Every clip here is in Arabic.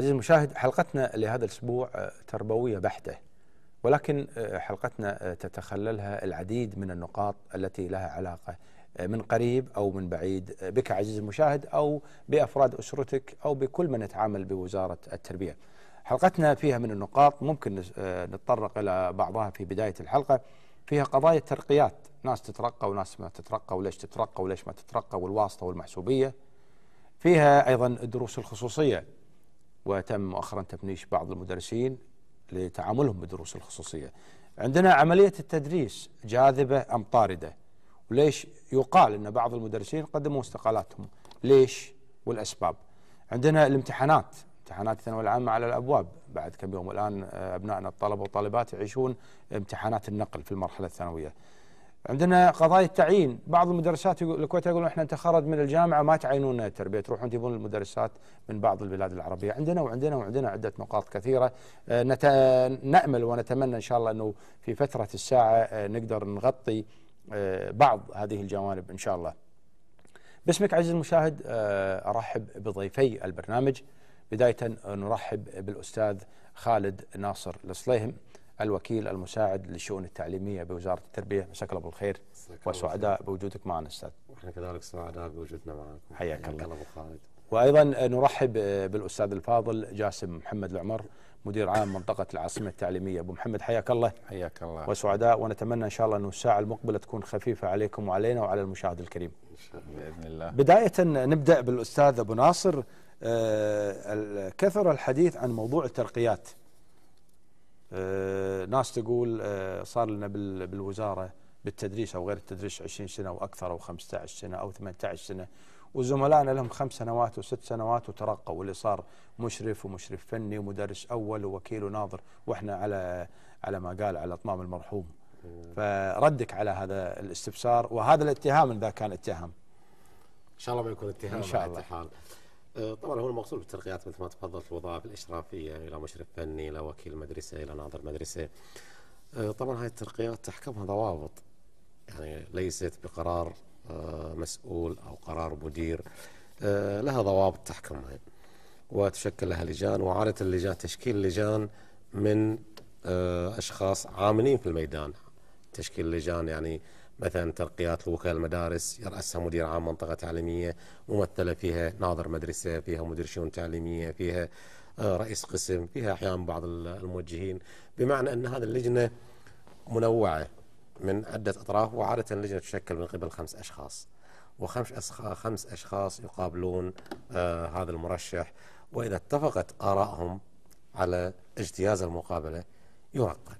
عزيزي المشاهد حلقتنا لهذا الأسبوع آه، تربوية بحتة ولكن آه، حلقتنا آه، تتخللها العديد من النقاط التي لها علاقة من قريب أو من بعيد بك عزيزي المشاهد أو بأفراد أسرتك أو بكل من يتعامل بوزارة التربية حلقتنا فيها من النقاط ممكن نتطرق إلى بعضها في بداية الحلقة فيها قضايا الترقيات، ناس تترقى وناس ما تترقى وليش تترقى وليش ما تترقى والواسطة والمحسوبية فيها أيضا الدروس الخصوصية وتم مؤخرا تبنيش بعض المدرسين لتعاملهم بالدروس الخصوصية عندنا عملية التدريس جاذبة أم طاردة وليش يقال أن بعض المدرسين قدموا استقالاتهم ليش والأسباب عندنا الامتحانات امتحانات الثانوية العامة على الأبواب بعد كم يوم الآن آه، أبنائنا الطلبة والطالبات يعيشون امتحانات النقل في المرحلة الثانوية عندنا قضايا التعيين بعض المدرسات الكويت يقولون احنا نتخرج من الجامعه ما تعينونا التربيه تروحون تجيبون المدرسات من بعض البلاد العربيه عندنا وعندنا وعندنا عده نقاط كثيره آه، نت... نامل ونتمنى ان شاء الله انه في فتره الساعه آه، نقدر نغطي آه، بعض هذه الجوانب ان شاء الله. باسمك عزيزي المشاهد ارحب بضيفي البرنامج بدايه نرحب بالاستاذ خالد ناصر الصليهم الوكيل المساعد للشؤون التعليميه بوزاره التربيه مساك الله بالخير وسعداء بوجودك معنا استاذ. احنا كذلك سعداء بوجودنا معكم. حياك الله. ابو خالد. وايضا نرحب بالاستاذ الفاضل جاسم محمد العمر مدير عام منطقه العاصمه التعليميه ابو محمد حياك الله حياك الله وسعداء ونتمنى ان شاء الله انه الساعه المقبله تكون خفيفه عليكم وعلينا وعلى المشاهد الكريم ان شاء الله باذن الله بدايه نبدا بالاستاذ ابو ناصر آه، كثر الحديث عن موضوع الترقيات آه، ناس تقول آه، صار لنا بالوزاره بالتدريس او غير التدريس 20 سنه واكثر او 15 سنه او 18 سنه وزملائنا لهم خمس سنوات وست سنوات وترقوا واللي صار مشرف ومشرف فني ومدرس اول ووكيل وناظر واحنا على على ما قال على اطمام المرحوم فردك على هذا الاستفسار وهذا الاتهام اذا كان اتهام ان شاء الله ما يكون اتهام ان شاء الله آه، طبعا هو المقصود بالترقيات مثل ما تفضلت الوظائف الاشرافيه الى يعني مشرف فني الى وكيل مدرسه الى ناظر مدرسه آه، طبعا هاي الترقيات تحكمها ضوابط يعني ليست بقرار آه، مسؤول او قرار مدير لها ضوابط تحكمها وتشكل لها لجان وعاده اللجان تشكيل لجان من اشخاص عاملين في الميدان تشكيل لجان يعني مثلا ترقيات لوكال المدارس يرأسها مدير عام منطقة تعليمية ممثلة فيها ناظر مدرسة فيها مدير شؤون تعليمية فيها آه، رئيس قسم فيها أحيانا بعض الموجهين بمعنى أن هذه اللجنة منوعة من عدة أطراف وعادة اللجنة تشكل من قبل خمس أشخاص وخمس أشخاص, خمس أشخاص يقابلون آه هذا المرشح وإذا اتفقت آرائهم على اجتياز المقابلة يعقد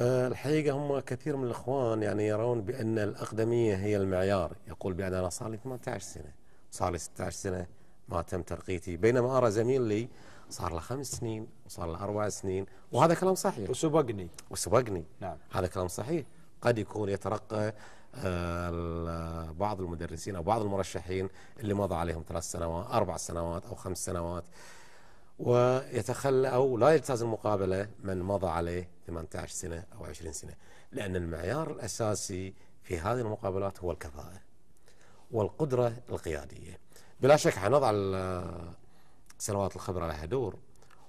آه، الحقيقة هم كثير من الإخوان يعني يرون بأن الأقدمية هي المعيار يقول بأن أنا صار لي 18 سنة صار لي 16 سنة ما تم ترقيتي بينما أرى زميل لي صار له خمس سنين وصار له أربع سنين وهذا كلام صحيح وسبقني وسبقني نعم هذا كلام صحيح قد يكون يترقى آه، بعض المدرسين أو بعض المرشحين اللي مضى عليهم ثلاث سنوات أربع سنوات أو خمس سنوات ويتخلى أو لا يجتاز المقابلة من مضى عليه 18 سنة أو 20 سنة لأن المعيار الأساسي في هذه المقابلات هو الكفاءة والقدرة القيادية بلا شك حنضع سنوات الخبرة لها دور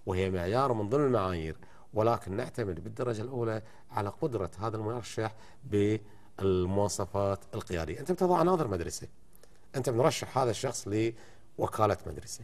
وهي معيار من ضمن المعايير ولكن نعتمد بالدرجة الأولى على قدرة هذا المرشح بالمواصفات القيادية أنت بتضع ناظر مدرسة أنت بنرشح هذا الشخص لوكالة مدرسة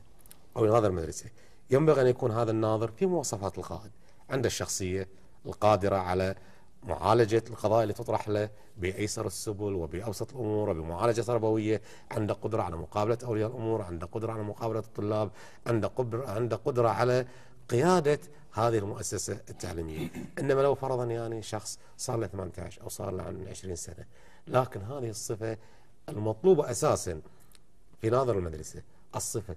أو ناظر مدرسة ينبغي أن يكون هذا الناظر في مواصفات القائد عنده الشخصية القادرة على معالجة القضايا اللي تطرح له بأيسر السبل وبأوسط الأمور وبمعالجة تربوية عنده قدرة على مقابلة أولياء الأمور عنده قدرة على مقابلة الطلاب عنده قدرة, عنده قدرة على قيادة هذه المؤسسة التعليمية إنما لو فرضا يعني شخص صار له 18 أو صار له عن 20 سنة لكن هذه الصفة المطلوبة أساسا في ناظر المدرسة الصفة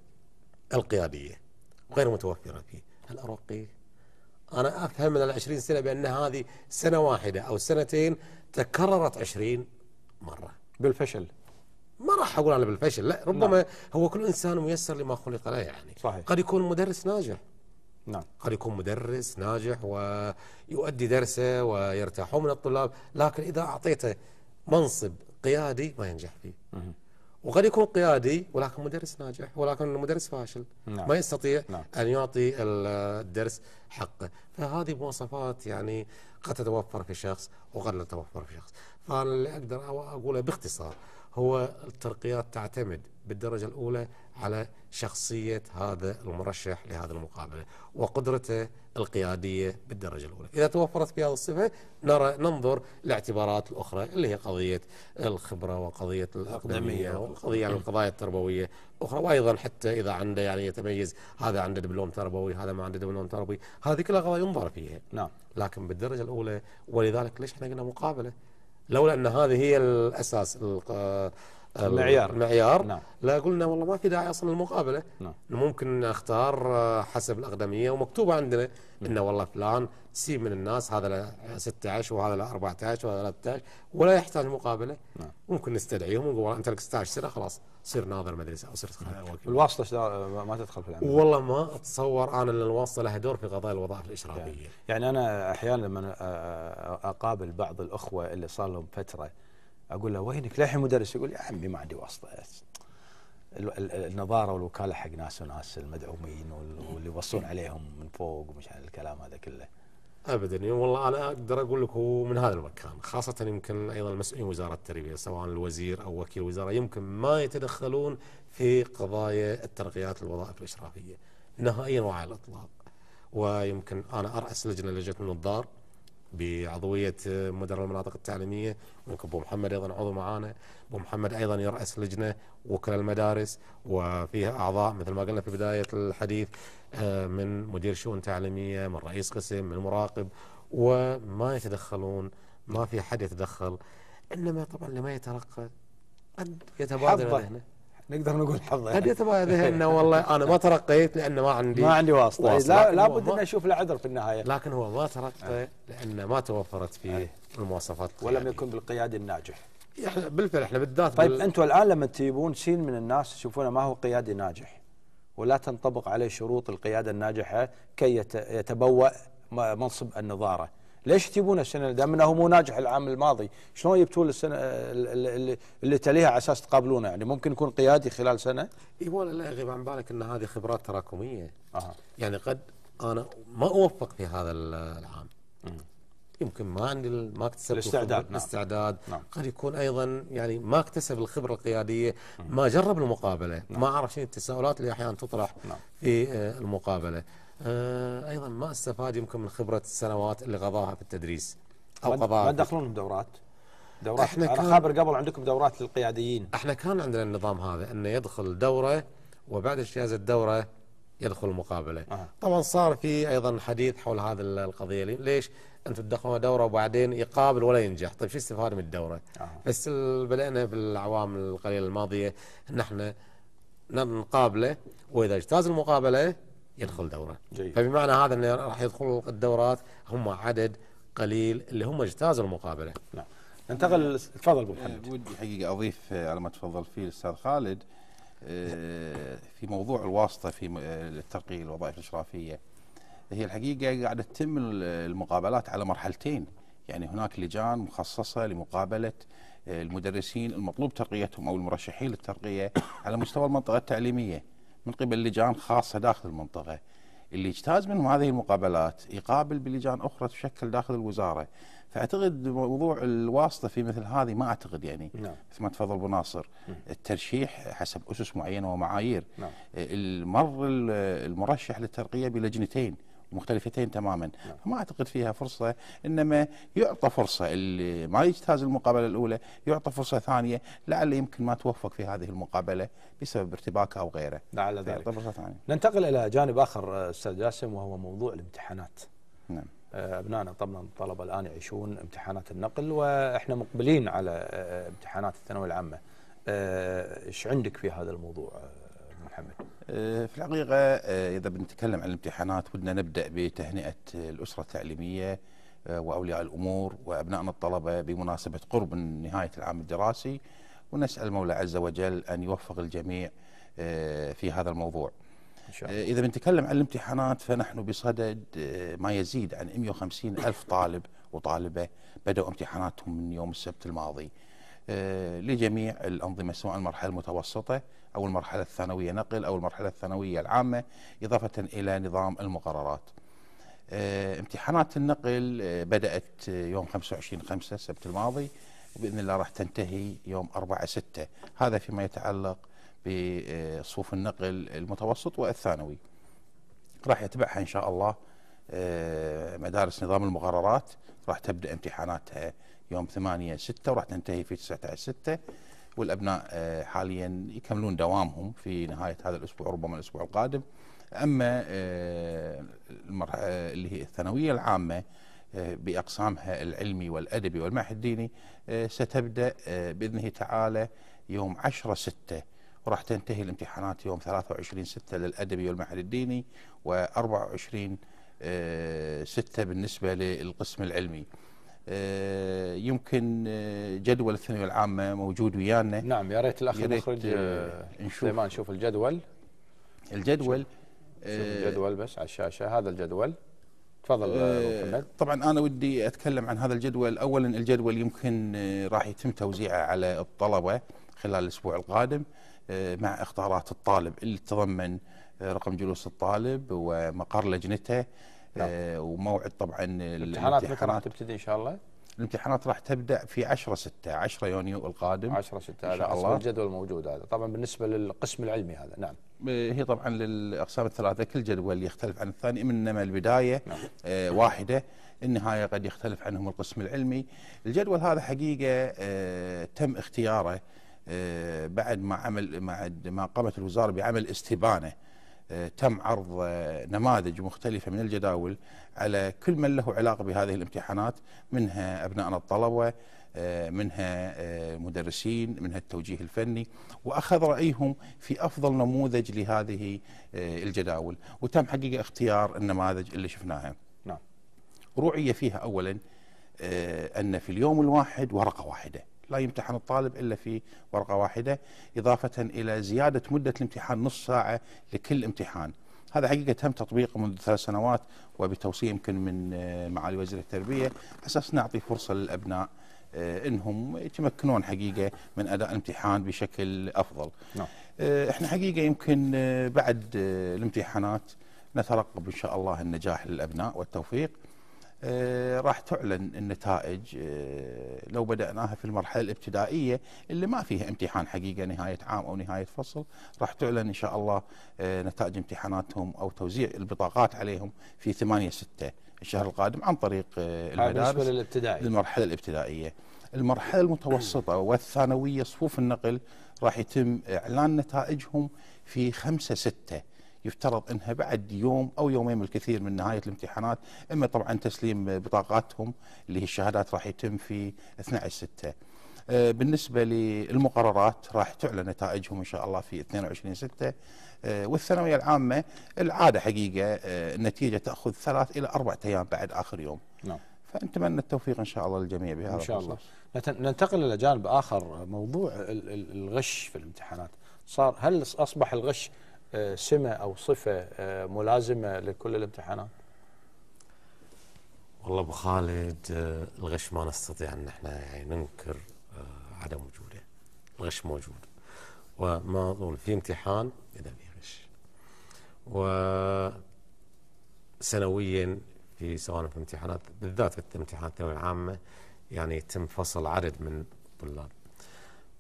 القيادية وغير متوفرة فيه هل أرقيه أنا أفهم من العشرين سنة بأن هذه سنة واحدة أو سنتين تكررت عشرين مرة بالفشل ما راح أقول أنا بالفشل لا ربما لا. نعم. هو كل إنسان ميسر لما خلق له يعني صحيح. قد يكون مدرس ناجح نعم قد يكون مدرس ناجح ويؤدي درسه ويرتاحون من الطلاب لكن إذا أعطيته منصب قيادي ما ينجح فيه مه. وقد يكون قيادي ولكن مدرس ناجح ولكن مدرس فاشل نعم. ما يستطيع نعم. أن يعطي الدرس حقه فهذه مواصفات يعني قد تتوفر في شخص وقد لا تتوفر في شخص فأنا اللي أقدر أقوله باختصار هو الترقيات تعتمد بالدرجة الأولى على شخصية هذا المرشح لهذه المقابلة وقدرته القيادية بالدرجة الأولى إذا توفرت في هذه الصفة نرى ننظر لاعتبارات الأخرى اللي هي قضية الخبرة وقضية الأقدمية وقضية يعني القضايا التربوية أخرى وأيضا حتى إذا عنده يعني يتميز هذا عنده دبلوم تربوي هذا ما عنده دبلوم تربوي هذه كلها قضايا ينظر فيها نعم لكن بالدرجة الأولى ولذلك ليش احنا قلنا مقابلة لولا أن هذه هي الأساس معيار معيار نعم. لا قلنا والله ما في داعي اصلا المقابله نعم. ممكن نختار آه، حسب الاقدميه ومكتوبه عندنا انه والله فلان سي من الناس هذا له 16 وهذا له 14 وهذا له 13 ولا يحتاج مقابله نعم. ممكن نستدعيهم ونقول والله انت لك 16 سنه خلاص صير ناظر مدرسه او صير نعم. الواسطه ما تدخل في العمل والله ما اتصور انا ان الواسطه لها دور في قضايا الوظائف الاشرافيه يعني, يعني انا احيانا لما آه، آه، اقابل بعض الاخوه اللي صار لهم فتره اقول له وينك للحين مدرس يقول يا عمي ما عندي واسطه النظاره والوكاله حق ناس وناس المدعومين واللي يوصون عليهم من فوق ومش الكلام هذا كله ابدا يعني والله انا اقدر اقول لك هو من هذا المكان خاصه يمكن ايضا مسؤولين وزاره التربيه سواء الوزير او وكيل الوزاره يمكن ما يتدخلون في قضايا الترقيات الوظائف الاشرافيه نهائيا وعلى الاطلاق ويمكن انا ارأس لجنه لجنه النظار بعضويه مدراء المناطق التعليميه ممكن ابو محمد ايضا عضو معانا ابو محمد ايضا يراس لجنه وكل المدارس وفيها اعضاء مثل ما قلنا في بدايه الحديث آه، من مدير شؤون تعليميه من رئيس قسم من مراقب وما يتدخلون ما في حد يتدخل انما طبعا لما يترقى قد يتبادل ذهنه نقدر نقول حظه قد يتباهى انه والله انا ما ترقيت لانه ما عندي ما عندي واسطه, لا لابد ان اشوف له عذر في النهايه لكن هو ما ترقى آه. لانه ما توفرت فيه آه. المواصفات ولم يعني. يكن بالقيادي الناجح احنا بالفعل احنا بالذات طيب بال... انتم الان لما تجيبون سين من الناس تشوفونه ما هو قيادي ناجح ولا تنطبق عليه شروط القياده الناجحه كي يتبوأ منصب النظاره ليش تجيبونه السنه دام انه مو ناجح العام الماضي شلون جبتوا السنه اللي تليها على اساس تقابلونه يعني ممكن يكون قيادي خلال سنه اي والله لا يغيب عن بالك ان هذه خبرات تراكميه آه. يعني قد انا ما اوفق في هذا العام م. يمكن ما عندي ما اكتسب الاستعداد نعم. الاستعداد نعم. قد يكون ايضا يعني ما اكتسب الخبره القياديه ما جرب المقابله نعم. ما اعرف شنو التساؤلات اللي احيانا تطرح نعم. في آه، المقابله آه، ايضا ما استفاد يمكن من خبره السنوات اللي قضاها في التدريس او قضاها ما دخلون دورات دورات احنا كان انا خابر قبل عندكم دورات للقياديين احنا كان عندنا النظام هذا انه يدخل دوره وبعد اجتياز الدوره يدخل مقابله أه. طبعا صار في ايضا حديث حول هذا القضيه ليش انتم تدخلون دوره وبعدين يقابل ولا ينجح طيب شو استفاد من الدوره أه. بس بدانا في الاعوام القليله الماضيه ان احنا نقابله واذا اجتاز المقابله يدخل دوره جيد. فبمعنى هذا انه راح يدخلوا الدورات هم عدد قليل اللي هم اجتازوا المقابله نعم ننتقل تفضل ابو محمد آه، ودي حقيقه اضيف آه، على ما تفضل فيه الاستاذ خالد آه، في موضوع الواسطه في الترقيه الوظائف الاشرافيه هي الحقيقه قاعده تتم المقابلات على مرحلتين يعني هناك لجان مخصصه لمقابله المدرسين المطلوب ترقيتهم او المرشحين للترقيه على مستوى المنطقه التعليميه من قبل لجان خاصه داخل المنطقه اللي يجتاز منهم هذه المقابلات يقابل بلجان اخرى تشكل داخل الوزاره فاعتقد موضوع الواسطه في مثل هذه ما اعتقد يعني نعم. مثل ما تفضل ابو ناصر الترشيح حسب اسس معينه ومعايير نعم. المر المرشح للترقيه بلجنتين مختلفتين تماما نعم. فما اعتقد فيها فرصه انما يعطى فرصه اللي ما يجتاز المقابله الاولى يعطى فرصه ثانيه لعل يمكن ما توفق في هذه المقابله بسبب ارتباكه او غيره لعل ذلك فرصه ثانيه ننتقل الى جانب اخر استاذ جاسم وهو موضوع الامتحانات نعم آه، ابنائنا طبعا الطلبه الان يعيشون امتحانات النقل واحنا مقبلين على آه، امتحانات الثانويه العامه آه، ايش عندك في هذا الموضوع محمد آه، في الحقيقة آه، إذا بنتكلم عن الامتحانات ودنا نبدأ بتهنئة الأسرة التعليمية آه، وأولياء الأمور وأبنائنا الطلبة بمناسبة قرب نهاية العام الدراسي ونسأل المولى عز وجل أن يوفق الجميع في هذا الموضوع إن شاء الله. إذا بنتكلم عن الامتحانات فنحن بصدد ما يزيد عن 150 ألف طالب وطالبة بدأوا امتحاناتهم من يوم السبت الماضي لجميع الأنظمة سواء المرحلة المتوسطة أو المرحلة الثانوية نقل أو المرحلة الثانوية العامة إضافة إلى نظام المقررات آه، امتحانات النقل آه، بدأت آه، يوم 25 5 السبت الماضي وبإذن الله راح تنتهي يوم 4 6 هذا فيما يتعلق بصفوف النقل المتوسط والثانوي راح يتبعها إن شاء الله مدارس نظام المقررات راح تبدأ امتحاناتها يوم 8 6 وراح تنتهي في 19 6 والابناء آه، حاليا يكملون دوامهم في نهايه هذا الاسبوع ربما الاسبوع القادم اما آه، آه، اللي هي الثانويه العامه باقسامها العلمي والادبي والمعهد الديني ستبدا باذنه تعالى يوم 10 6 وراح تنتهي الامتحانات يوم 23 6 للادبي والمعهد الديني و 24 6 بالنسبه للقسم العلمي. آه، يمكن آه، جدول الثانويه العامه موجود ويانا نعم يا ريت الاخ المخرج ما آه، نشوف الجدول الجدول شوف الجدول بس على الشاشه هذا الجدول تفضل محمد طبعا انا ودي اتكلم عن هذا الجدول اولا الجدول يمكن راح يتم توزيعه على الطلبه خلال الاسبوع القادم مع اختارات الطالب اللي تضمن رقم جلوس الطالب ومقر لجنته نعم. آه وموعد طبعا الامتحانات متى راح تبتدي ان شاء الله؟ الامتحانات راح تبدا في 10 6 10 يونيو القادم 10 6 هذا الله الجدول الموجود هذا طبعا بالنسبه للقسم العلمي هذا نعم آه، هي طبعا للاقسام الثلاثه كل جدول يختلف عن الثاني انما البدايه نعم. آه واحده النهايه قد يختلف عنهم القسم العلمي الجدول هذا حقيقه آه تم اختياره آه بعد ما عمل ما قامت الوزاره بعمل استبانه آه، تم عرض آه، نماذج مختلفة من الجداول على كل من له علاقة بهذه الامتحانات منها أبنائنا الطلبة آه، منها المدرسين منها التوجيه الفني وأخذ رأيهم في أفضل نموذج لهذه الجداول وتم حقيقة اختيار النماذج اللي شفناها نعم روعية فيها أولا أن في اليوم الواحد ورقة واحدة لا يمتحن الطالب إلا في ورقة واحدة إضافة إلى زيادة مدة الامتحان نص ساعة لكل امتحان هذا حقيقة تم تطبيقه منذ ثلاث سنوات وبتوصية يمكن من آه، معالي وزير التربية أساس نعطي فرصة للأبناء آه، انهم يتمكنون حقيقه من اداء الامتحان بشكل افضل. نعم. آه، احنا حقيقه يمكن بعد الامتحانات نترقب ان شاء الله النجاح للابناء والتوفيق. آه، راح تعلن النتائج آه، لو بدأناها في المرحلة الابتدائية اللي ما فيها امتحان حقيقة نهاية عام أو نهاية فصل راح تعلن إن شاء الله آه، نتائج امتحاناتهم أو توزيع البطاقات عليهم في 8 6 الشهر القادم عن طريق المدارس بالنسبة للابتدائي الابتدائية المرحلة المتوسطة والثانوية صفوف النقل راح يتم إعلان نتائجهم في 5 6 يفترض انها بعد يوم او يومين بالكثير من نهايه الامتحانات اما طبعا تسليم بطاقاتهم اللي هي الشهادات راح يتم في 12 6 آه، بالنسبة للمقررات راح تعلن نتائجهم إن شاء الله في 22 6 آه، والثانوية العامة العادة حقيقة آه، النتيجة تأخذ ثلاث إلى أربع أيام بعد آخر يوم نعم فنتمنى التوفيق إن شاء الله للجميع بهذا إن شاء الله ننتقل إلى جانب آخر موضوع الغش في الامتحانات صار هل أصبح الغش آه، سمه او صفه آه، ملازمه لكل الامتحانات؟ والله ابو خالد آه، الغش ما نستطيع ان احنا يعني ننكر عدم وجوده. الغش موجود. وما اظن في امتحان اذا في غش. وسنويا في سواء في امتحانات بالذات في امتحانات الثانويه العامه يعني يتم فصل عدد من الطلاب.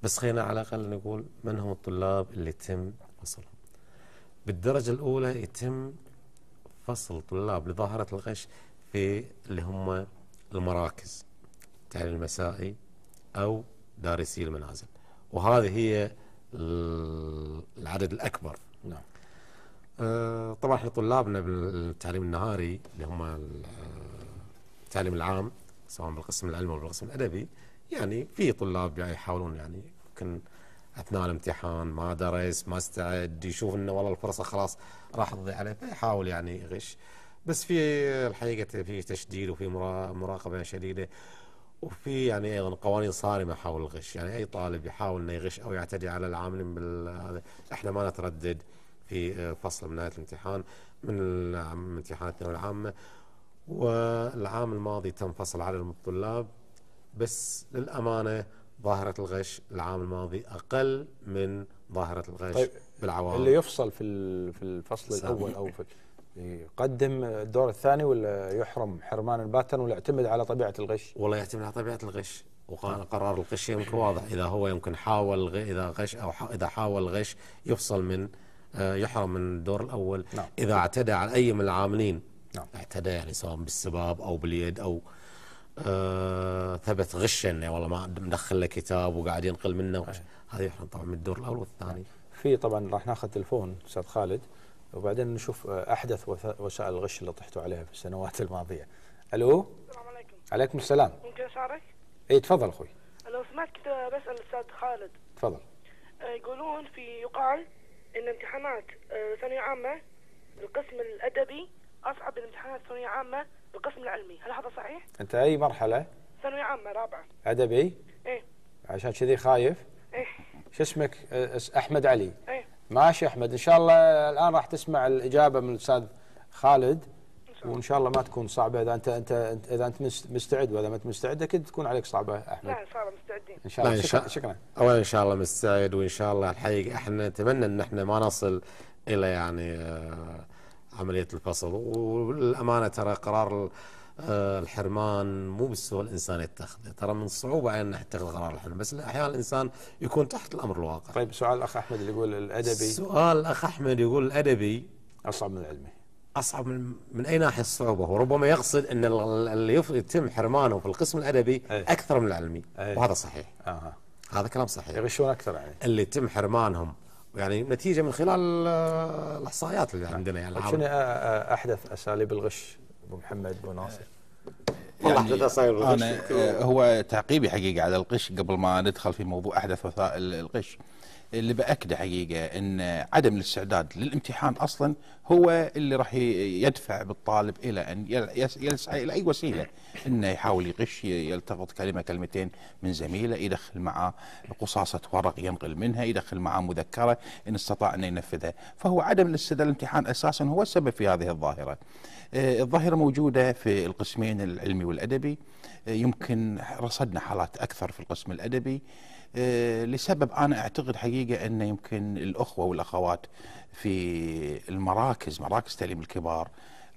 بس خلينا على الاقل نقول من هم الطلاب اللي تم فصلهم. بالدرجة الأولى يتم فصل طلاب لظاهرة الغش في اللي هم المراكز التعليم المسائي أو دارسي المنازل وهذه هي العدد الأكبر نعم آه طبعا احنا طلابنا بالتعليم النهاري اللي هم التعليم العام سواء بالقسم العلمي او بالقسم الادبي يعني في طلاب يعني يحاولون يعني يمكن اثناء الامتحان ما درس ما استعد يشوف انه والله الفرصه خلاص راح تضيع عليه فيحاول يعني يغش بس في الحقيقه في تشديد وفي مراقبه شديده وفي يعني ايضا قوانين صارمه حول الغش يعني اي طالب يحاول انه يغش او يعتدي على العاملين بال احنا ما نتردد في فصل من نهايه الامتحان من امتحانات الثانويه العامه والعام الماضي تم فصل على الطلاب بس للامانه ظاهرة الغش العام الماضي أقل من ظاهرة الغش طيب بالعوام اللي يفصل في في الفصل الأول أو في يقدم الدور الثاني ولا يحرم حرمانا باتا ولا يعتمد على طبيعة الغش؟ والله يعتمد على طبيعة الغش وقرار الغش يمكن واضح إذا هو يمكن حاول إذا غش أو إذا حاول غش يفصل من آه، يحرم من الدور الأول نعم. إذا اعتدى على أي من العاملين نعم. اعتدى يعني سواء بالسباب أو باليد أو آه ثبت غش انه والله ما مدخل له كتاب وقاعد ينقل منه وش... هذا يحرم طبعا من الدور الاول والثاني في طبعا راح ناخذ تلفون استاذ خالد وبعدين نشوف احدث وسائل الغش اللي طحتوا عليها في السنوات الماضيه الو السلام عليكم عليكم السلام ممكن اسالك؟ اي تفضل اخوي لو سمعت كنت بسال الاستاذ خالد تفضل آه، يقولون في يقال ان امتحانات آه، ثانويه عامه القسم الادبي اصعب من امتحانات ثانويه عامه بالقسم العلمي هل هذا صحيح انت اي مرحله ثانويه عامه رابعه ادبي ايه عشان كذي خايف ايه شو اسمك احمد علي ايه ماشي احمد ان شاء الله الان راح تسمع الاجابه من الاستاذ خالد وان شاء الله ما تكون صعبه اذا انت انت اذا انت مستعد واذا ما انت مستعد اكيد تكون عليك صعبه احمد. لا ان شاء الله مستعدين. ان شاء الله شكرا. شكرا. اولا ان شاء الله مستعد وان شاء الله الحقيقه احنا نتمنى ان احنا ما نصل الى يعني آه عمليه الفصل والامانه ترى قرار آه، الحرمان مو بالسهوله الانسان يتخذه، ترى من الصعوبه علينا نتخذ قرار الحرمان، بس احيانا الانسان يكون تحت الامر الواقع. طيب سؤال الاخ احمد اللي يقول الادبي سؤال الاخ احمد يقول الادبي اصعب من العلمي اصعب من من اي ناحيه الصعوبه وربما يقصد ان اللي يتم حرمانه في القسم الادبي أي. اكثر من العلمي أي. وهذا صحيح. آه. هذا كلام صحيح. يغشون اكثر يعني. اللي يتم حرمانهم يعني نتيجه من خلال آه، الاحصائيات اللي طيب، عندنا يعني طيب، شنو احدث اساليب الغش ابو محمد وناصر؟ يعني أنا آه، هو تعقيبي حقيقه على القش قبل ما ندخل في موضوع احدث وسائل القش اللي باكده حقيقه ان عدم الاستعداد للامتحان اصلا هو اللي راح يدفع بالطالب الى ان يسعى الى اي وسيله انه يحاول يغش يلتقط كلمه كلمتين من زميله يدخل معاه قصاصه ورق ينقل منها يدخل معاه مذكره ان استطاع ان ينفذها فهو عدم الاستعداد للامتحان اساسا هو السبب في هذه الظاهره آه، الظاهره موجوده في القسمين العلمي والأدبي آه، يمكن رصدنا حالات أكثر في القسم الأدبي آه، لسبب أنا أعتقد حقيقة أن يمكن الأخوة والأخوات في المراكز مراكز تعليم الكبار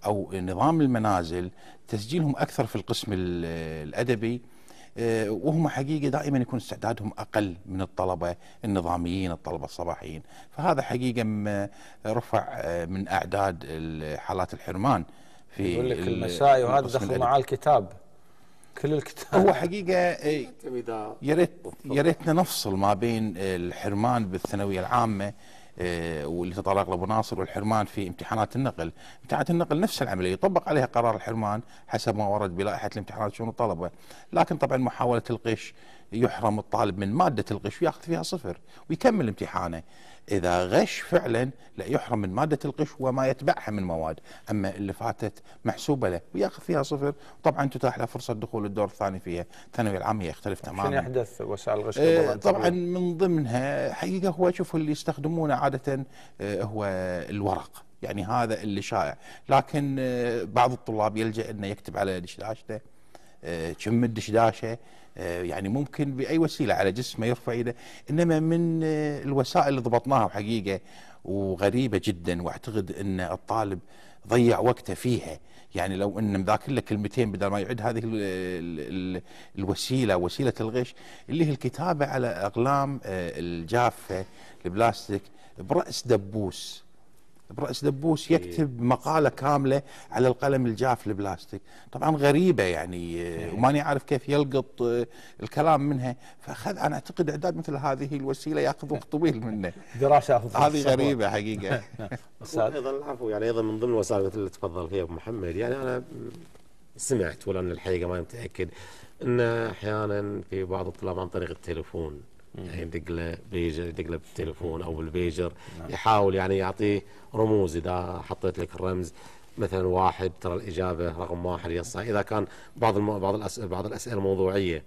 أو نظام المنازل تسجيلهم أكثر في القسم الأدبي آه، وهم حقيقه دائما يكون استعدادهم اقل من الطلبه النظاميين الطلبه الصباحيين، فهذا حقيقه رفع من اعداد حالات الحرمان في يقول لك المسائي وهذا دخل معاه الكتاب كل الكتاب هو حقيقه إيه، طيب يا ريت يا ريتنا نفصل ما بين الحرمان بالثانويه العامه إيه، واللي تطرق لابو ناصر والحرمان في امتحانات النقل، امتحانات النقل نفس العمليه يطبق عليها قرار الحرمان حسب ما ورد بلائحه الامتحانات شؤون الطلبه، لكن طبعا محاوله الغش يحرم الطالب من ماده الغش وياخذ فيها صفر ويكمل امتحانه. إذا غش فعلا لا يحرم من مادة الغش وما يتبعها من مواد أما اللي فاتت محسوبة له ويأخذ فيها صفر طبعا تتاح له فرصة دخول الدور الثاني فيها الثانوية العامة يختلف تماما شنو يحدث وسائل الغش إيه، طبعا من ضمنها حقيقة هو شوف اللي يستخدمونه عادة إيه، هو الورق يعني هذا اللي شائع لكن إيه، بعض الطلاب يلجأ أنه يكتب على دشداشته تشم الدشداشه آه، يعني ممكن باي وسيله على جسمه يرفع ايده انما من آه، الوسائل اللي ضبطناها حقيقه وغريبه جدا واعتقد ان الطالب ضيع وقته فيها يعني لو ان مذاكر له كلمتين بدل ما يعد هذه الـ الـ الوسيله وسيله الغش اللي هي الكتابه على اقلام آه، الجافه البلاستيك براس دبوس برأس دبوس إيه. يكتب مقالة كاملة على القلم الجاف البلاستيك طبعا غريبة يعني إيه. وماني عارف كيف يلقط آه، الكلام منها فأخذ أنا أعتقد إعداد مثل هذه الوسيلة يأخذ وقت طويل منه دراسة هذه غريبة حقيقة أيضا العفو يعني أيضا من ضمن الوسائل مثل اللي تفضل فيها أبو محمد يعني أنا سمعت ولا من الحقيقة ما متأكد أن أحيانا في بعض الطلاب عن طريق التليفون يدق يعني بيجر يدق له بالتليفون او بالبيجر نعم. يحاول يعني يعطيه رموز اذا حطيت لك الرمز مثلا واحد ترى الاجابه رقم واحد هي اذا كان بعض المو... بعض الأسئلة بعض الاسئله موضوعيه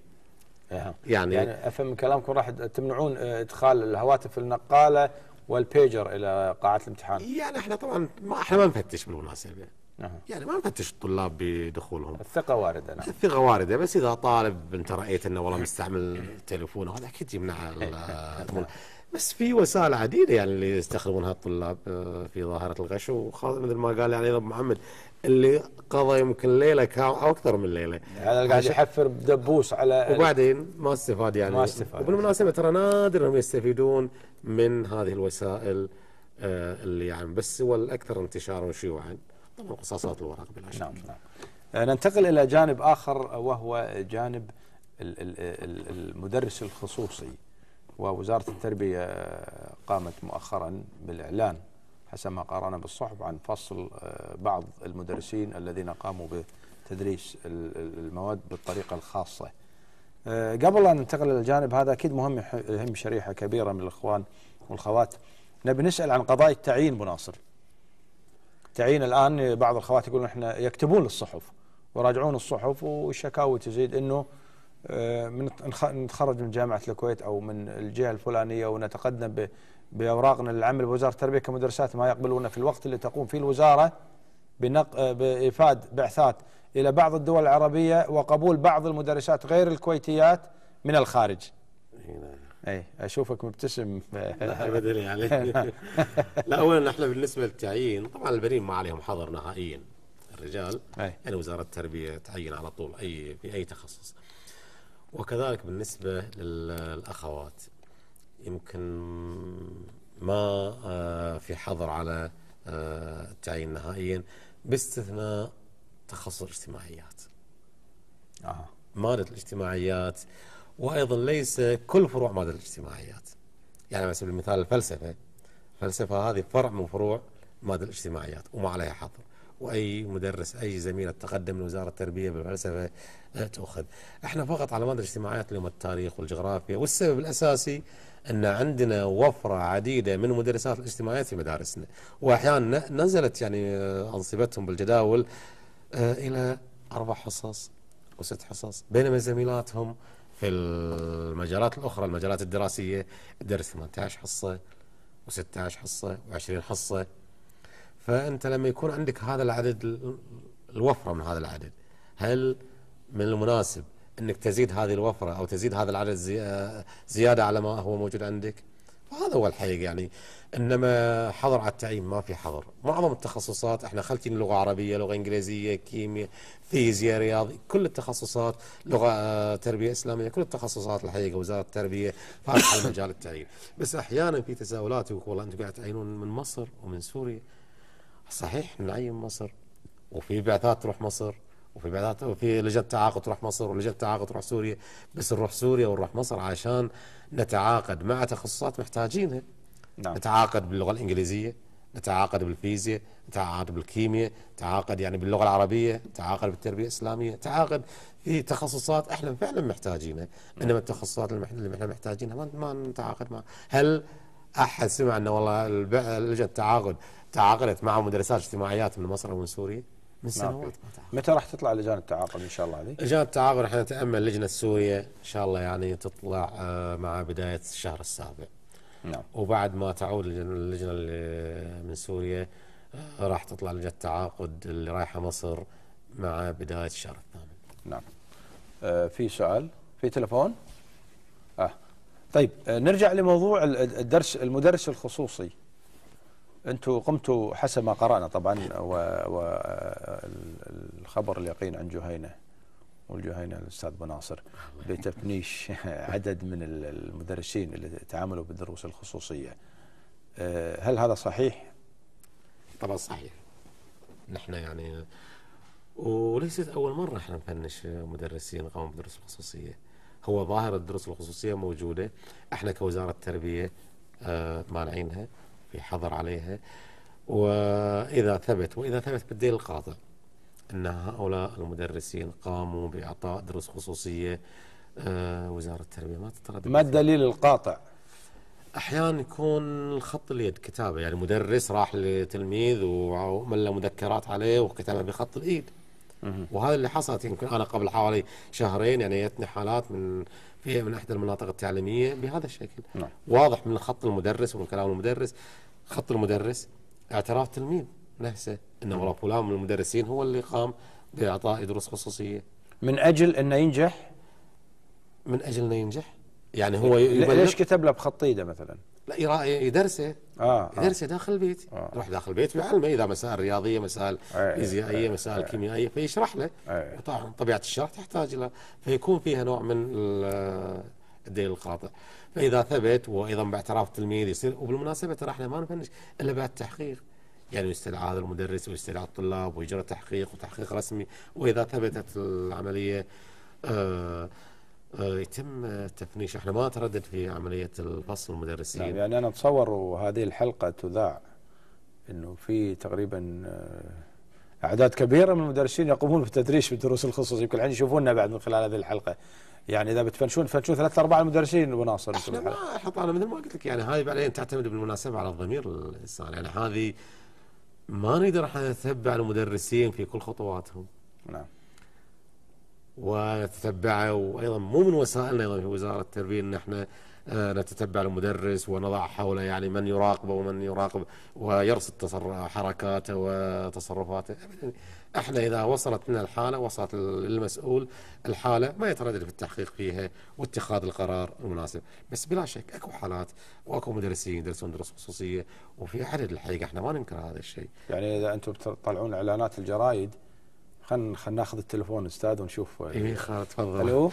أه. يعني يعني افهم من كلامكم راح تمنعون ادخال الهواتف النقاله والبيجر الى قاعه الامتحان يعني احنا طبعا ما احنا ما نفتش بالمناسبه نعم. يعني ما نفتش الطلاب بدخولهم الثقة واردة نعم الثقة واردة بس إذا طالب أنت رأيت أنه والله مستعمل تليفونه هذا أكيد يمنع إيه. بس في وسائل عديدة يعني اللي يستخدمونها الطلاب آه، في ظاهرة الغش وخاصة مثل ما قال يعني أبو محمد اللي قضى يمكن ليلة كامله أو أكثر من ليلة هذا قاعد يحفر دبوس على وبعدين ما استفاد يعني ما استفاد وبالمناسبة ترى نادر أنهم يستفيدون من هذه الوسائل آه، اللي يعني بس هو الأكثر انتشارا وشيوعا وقصاصات الورق بلا شك نعم نعم آه، ننتقل إلى جانب آخر آه، وهو جانب المدرس الخصوصي ووزارة التربية آه، قامت مؤخرا بالإعلان حسب ما قرانا بالصحف عن فصل بعض المدرسين الذين قاموا بتدريس المواد بالطريقة الخاصة قبل أن ننتقل إلى الجانب هذا أكيد مهم يهم شريحة كبيرة من الإخوان والخوات نبي نسأل عن قضايا التعيين بناصر تعيين الآن بعض الخوات يقولون احنا يكتبون للصحف وراجعون الصحف والشكاوي تزيد انه آه، من نتخرج من جامعة الكويت أو من الجهة الفلانية ونتقدم بأوراقنا للعمل بوزارة التربية كمدرسات ما يقبلون في الوقت اللي تقوم فيه الوزارة بنق... آه، بإفاد بعثات إلى بعض الدول العربية وقبول بعض المدرسات غير الكويتيات من الخارج اي اشوفك مبتسم لا ابدا يعني لا اولا احنا بالنسبه للتعيين طبعا البنين ما عليهم حظر نهائيا الرجال أي. يعني وزاره التربيه تعين على طول اي في اي تخصص وكذلك بالنسبه للاخوات يمكن ما آه، في حظر على آه، التعيين نهائيا باستثناء تخصص الاجتماعيات. آه. ماده الاجتماعيات وأيضا ليس كل فروع مادة الاجتماعيات يعني على سبيل المثال الفلسفة الفلسفة هذه فرع من فروع مادة الاجتماعيات وما عليها حظر واي مدرس اي زميل تقدم لوزاره التربيه بالفلسفه تؤخذ. احنا فقط على مادة الاجتماعيات اليوم التاريخ والجغرافيا والسبب الاساسي ان عندنا وفره عديده من مدرسات الاجتماعيات في مدارسنا، واحيانا نزلت يعني آه، انصبتهم بالجداول آه، الى اربع حصص وست حصص بينما زميلاتهم في المجالات الاخرى المجالات الدراسيه درس 18 حصه و16 حصه و20 حصه فانت لما يكون عندك هذا العدد الوفره من هذا العدد هل من المناسب انك تزيد هذه الوفره او تزيد هذا العدد آه، زياده على ما هو موجود عندك؟ هذا هو الحقيقه يعني انما حظر على التعيين ما في حظر معظم التخصصات احنا خلتين لغه عربيه لغه انجليزيه كيمياء فيزياء رياض كل التخصصات لغه آه، تربيه اسلاميه كل التخصصات الحقيقه وزاره التربيه فاتحه مجال التعيين بس احيانا في تساؤلات يقول والله انتم قاعد تعينون من مصر ومن سوريا صحيح نعين مصر وفي بعثات تروح مصر وفي وفي لجنه تعاقد تروح مصر ولجنه تعاقد تروح سوريا بس نروح سوريا ونروح مصر عشان نتعاقد مع تخصصات محتاجينها نعم. نتعاقد باللغه الانجليزيه نتعاقد بالفيزياء نتعاقد بالكيمياء نتعاقد يعني باللغه العربيه نتعاقد بالتربيه الاسلاميه نتعاقد في تخصصات احنا فعلا محتاجينها نعم. انما التخصصات اللي احنا محتاجينها ما نتعاقد معها هل احد سمع انه والله لجنه التعاقد تعاقدت مع مدرسات اجتماعيات من مصر ومن سوريا من سنوات متى راح تطلع لجان التعاقد ان شاء الله هذه؟ لجان التعاقد راح نتامل لجنه سوريا ان شاء الله يعني تطلع آه، مع بدايه الشهر السابع. نعم. وبعد ما تعود اللجنه من سوريا آه، راح تطلع لجنه التعاقد اللي رايحه مصر مع بدايه الشهر الثامن. نعم. آه في سؤال؟ في تلفون؟ اه طيب آه نرجع لموضوع الدرس المدرس الخصوصي. انتم قمتوا حسب ما قرانا طبعا والخبر اليقين عن جهينه والجهينه الاستاذ بناصر بتفنيش عدد من المدرسين اللي تعاملوا بالدروس الخصوصيه آه، هل هذا صحيح؟ طبعا صحيح نحن يعني وليست اول مره احنا نفنش مدرسين قاموا بالدروس الخصوصيه هو ظاهر الدروس الخصوصيه موجوده احنا كوزاره التربيه آه، مانعينها في حظر عليها وإذا ثبت وإذا ثبت بالدليل القاطع أن هؤلاء المدرسين قاموا بإعطاء دروس خصوصية آه، وزارة التربية ما تتردد ما الدليل القاطع؟ احيانا يكون الخط اليد كتابه يعني مدرس راح لتلميذ وملى مذكرات عليه وكتبها بخط الايد وهذا اللي حصلت يمكن انا قبل حوالي شهرين يعني جتني حالات من في من احدى المناطق التعليميه بهذا الشكل نعم. واضح من خط المدرس ومن كلام المدرس خط المدرس اعتراف تلميذ نفسه انه والله فلان من المدرسين هو اللي قام باعطاء دروس خصوصيه من اجل انه ينجح من اجل انه ينجح يعني إيه، هو ليش كتب له بخط ايده مثلا لا يدرسه آه, آه. يدرسه آه. داخل البيت آه. يروح داخل البيت ويعلمه اذا مسائل رياضيه مسائل إيه، إيه، فيزيائيه إيه، مسائل كيميائيه فيشرح له طبعا طبيعه الشرح تحتاج الى فيكون فيها نوع من الدليل القاطع فاذا ثبت وايضا باعتراف التلميذ يصير وبالمناسبه ترى احنا ما نفنش الا بعد تحقيق يعني يستدعى هذا المدرس ويستدعى الطلاب ويجرى تحقيق وتحقيق رسمي واذا ثبتت العمليه آه آه، يتم تفنيش احنا ما تردد في عمليه الفصل المدرسين نعم يعني انا اتصور وهذه الحلقه تذاع انه في تقريبا آه، اعداد كبيره من المدرسين يقومون بالتدريس في الدروس الخصوصيه يمكن الحين يشوفونا بعد من خلال هذه الحلقه يعني اذا بتفنشون فنشون ثلاث ارباع المدرسين ابو ناصر احنا ما انا مثل ما قلت لك يعني هذه بعدين تعتمد بالمناسبه على الضمير الانسان يعني هذه ما نقدر احنا نتبع المدرسين في كل خطواتهم نعم ونتتبعه وايضا مو من وسائلنا ايضا في وزاره التربيه ان احنا آه، نتتبع المدرس ونضع حوله يعني من يراقبه ومن يراقب ويرصد حركاته وتصرفاته احنا اذا وصلت لنا الحاله وصلت للمسؤول الحاله ما يتردد في التحقيق فيها واتخاذ القرار المناسب، بس بلا شك اكو حالات واكو مدرسين يدرسون دروس خصوصيه وفي عدد الحقيقه احنا ما ننكر هذا الشيء. يعني اذا انتم تطلعون اعلانات الجرايد خلينا خلينا ناخذ التليفون استاذ ونشوف اي تفضل الو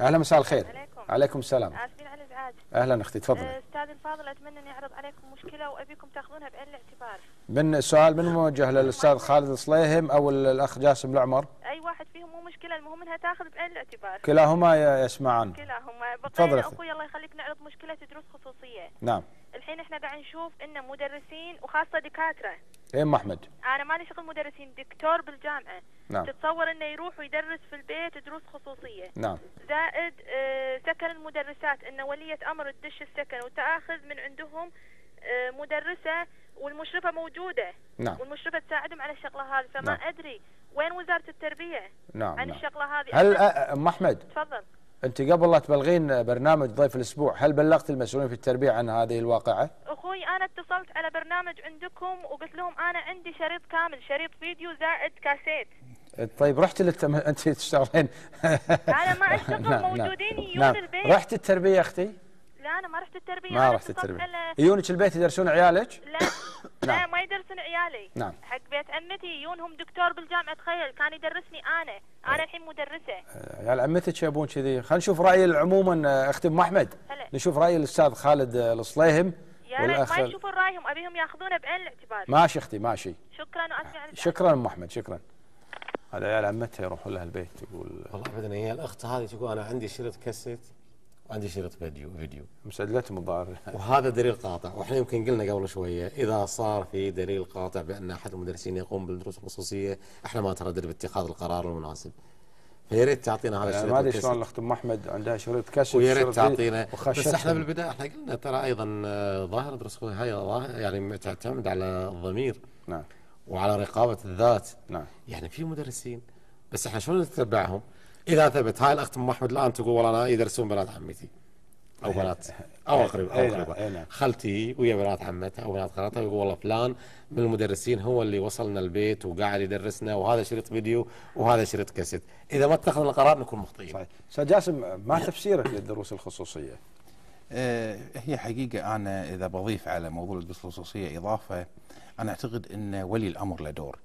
اهلا مساء الخير عليكم عليكم السلام اسفين على الازعاج اهلا اختي تفضلي آه، استاذ الفاضل اتمنى اني اعرض عليكم مشكله وابيكم تاخذونها بعين الاعتبار من السؤال من موجه للاستاذ خالد الصليهم او الاخ جاسم العمر اي واحد فيهم مو مشكله المهم انها تاخذ بعين الاعتبار كلاهما يسمعان كلاهما تفضل اخوي الله يخليك نعرض مشكله دروس خصوصيه نعم الحين احنا قاعد نشوف ان مدرسين وخاصه دكاتره اي ام احمد انا مالي شغل مدرسين دكتور بالجامعه نعم تتصور انه يروح ويدرس في البيت دروس خصوصيه نعم زائد آه، سكن المدرسات انه وليه امر تدش السكن وتاخذ من عندهم آه، مدرسه والمشرفه موجوده نعم والمشرفه تساعدهم على الشغله هذه فما نعم. ادري وين وزاره التربيه نعم عن نعم. الشغله هذه هل آه، ام احمد تفضل انت قبل لا تبلغين برنامج ضيف الاسبوع هل بلغت المسؤولين في التربيه عن هذه الواقعه اخوي انا اتصلت على برنامج عندكم وقلت لهم انا عندي شريط كامل شريط فيديو زائد كاسيت طيب رحت للتم... انت تشتغلين انا ما اشتغل نعم، نعم، موجودين نعم. يجون البيت رحت التربيه اختي لا انا ما رحت التربيه ما رحت التربيه يجونك البيت يدرسون عيالك؟ لا لا نعم. ما يدرسون عيالي نعم حق بيت عمتي يجونهم دكتور بالجامعه تخيل كان يدرسني انا انا الحين مدرسه آه، عيال عمتك يبون كذي خلينا نشوف راي عموما آه، اختي ام احمد نشوف راي الاستاذ خالد آه، الصليهم يا ريت ما يشوفون رايهم ابيهم ياخذونه بعين الاعتبار ماشي اختي ماشي شكرا واسمع شكرا ام احمد شكرا هذا عيال عمتها يروحون لها البيت تقول والله ابدا هي الاخت هذه تقول انا عندي شريط كاسيت وعندي شريط فيديو فيديو مسجلتهم الظاهر وهذا دليل قاطع واحنا يمكن قلنا قبل شويه اذا صار في دليل قاطع بان احد المدرسين يقوم بالدروس الخصوصيه احنا ما نتردد باتخاذ القرار المناسب فيا ريت تعطينا هذا الشريط ما ادري شلون الاخت ام احمد عندها شريط كشف ويا ريت تعطينا بس احنا بالبدايه احنا قلنا ترى ايضا آه، ظاهر دروس هاي يعني تعتمد على الضمير نعم وعلى رقابه الذات نعم يعني في مدرسين بس احنا شلون نتبعهم؟ اذا ثبت هاي الاخت ام احمد الان تقول والله انا يدرسون بنات عمتي او بنات نعم. او اقرب او نعم. اقرب نعم. خالتي ويا بنات عمتها او بنات خالتها يقول والله فلان من المدرسين هو اللي وصلنا البيت وقاعد يدرسنا وهذا شريط فيديو وهذا شريط كاسيت اذا ما اتخذنا القرار نكون مخطئين صحيح طيب. استاذ جاسم ما تفسيرك للدروس الخصوصيه آه، هي حقيقة أنا إذا بضيف على موضوع الدروس الخصوصية إضافة أنا أعتقد أن ولي الأمر له دور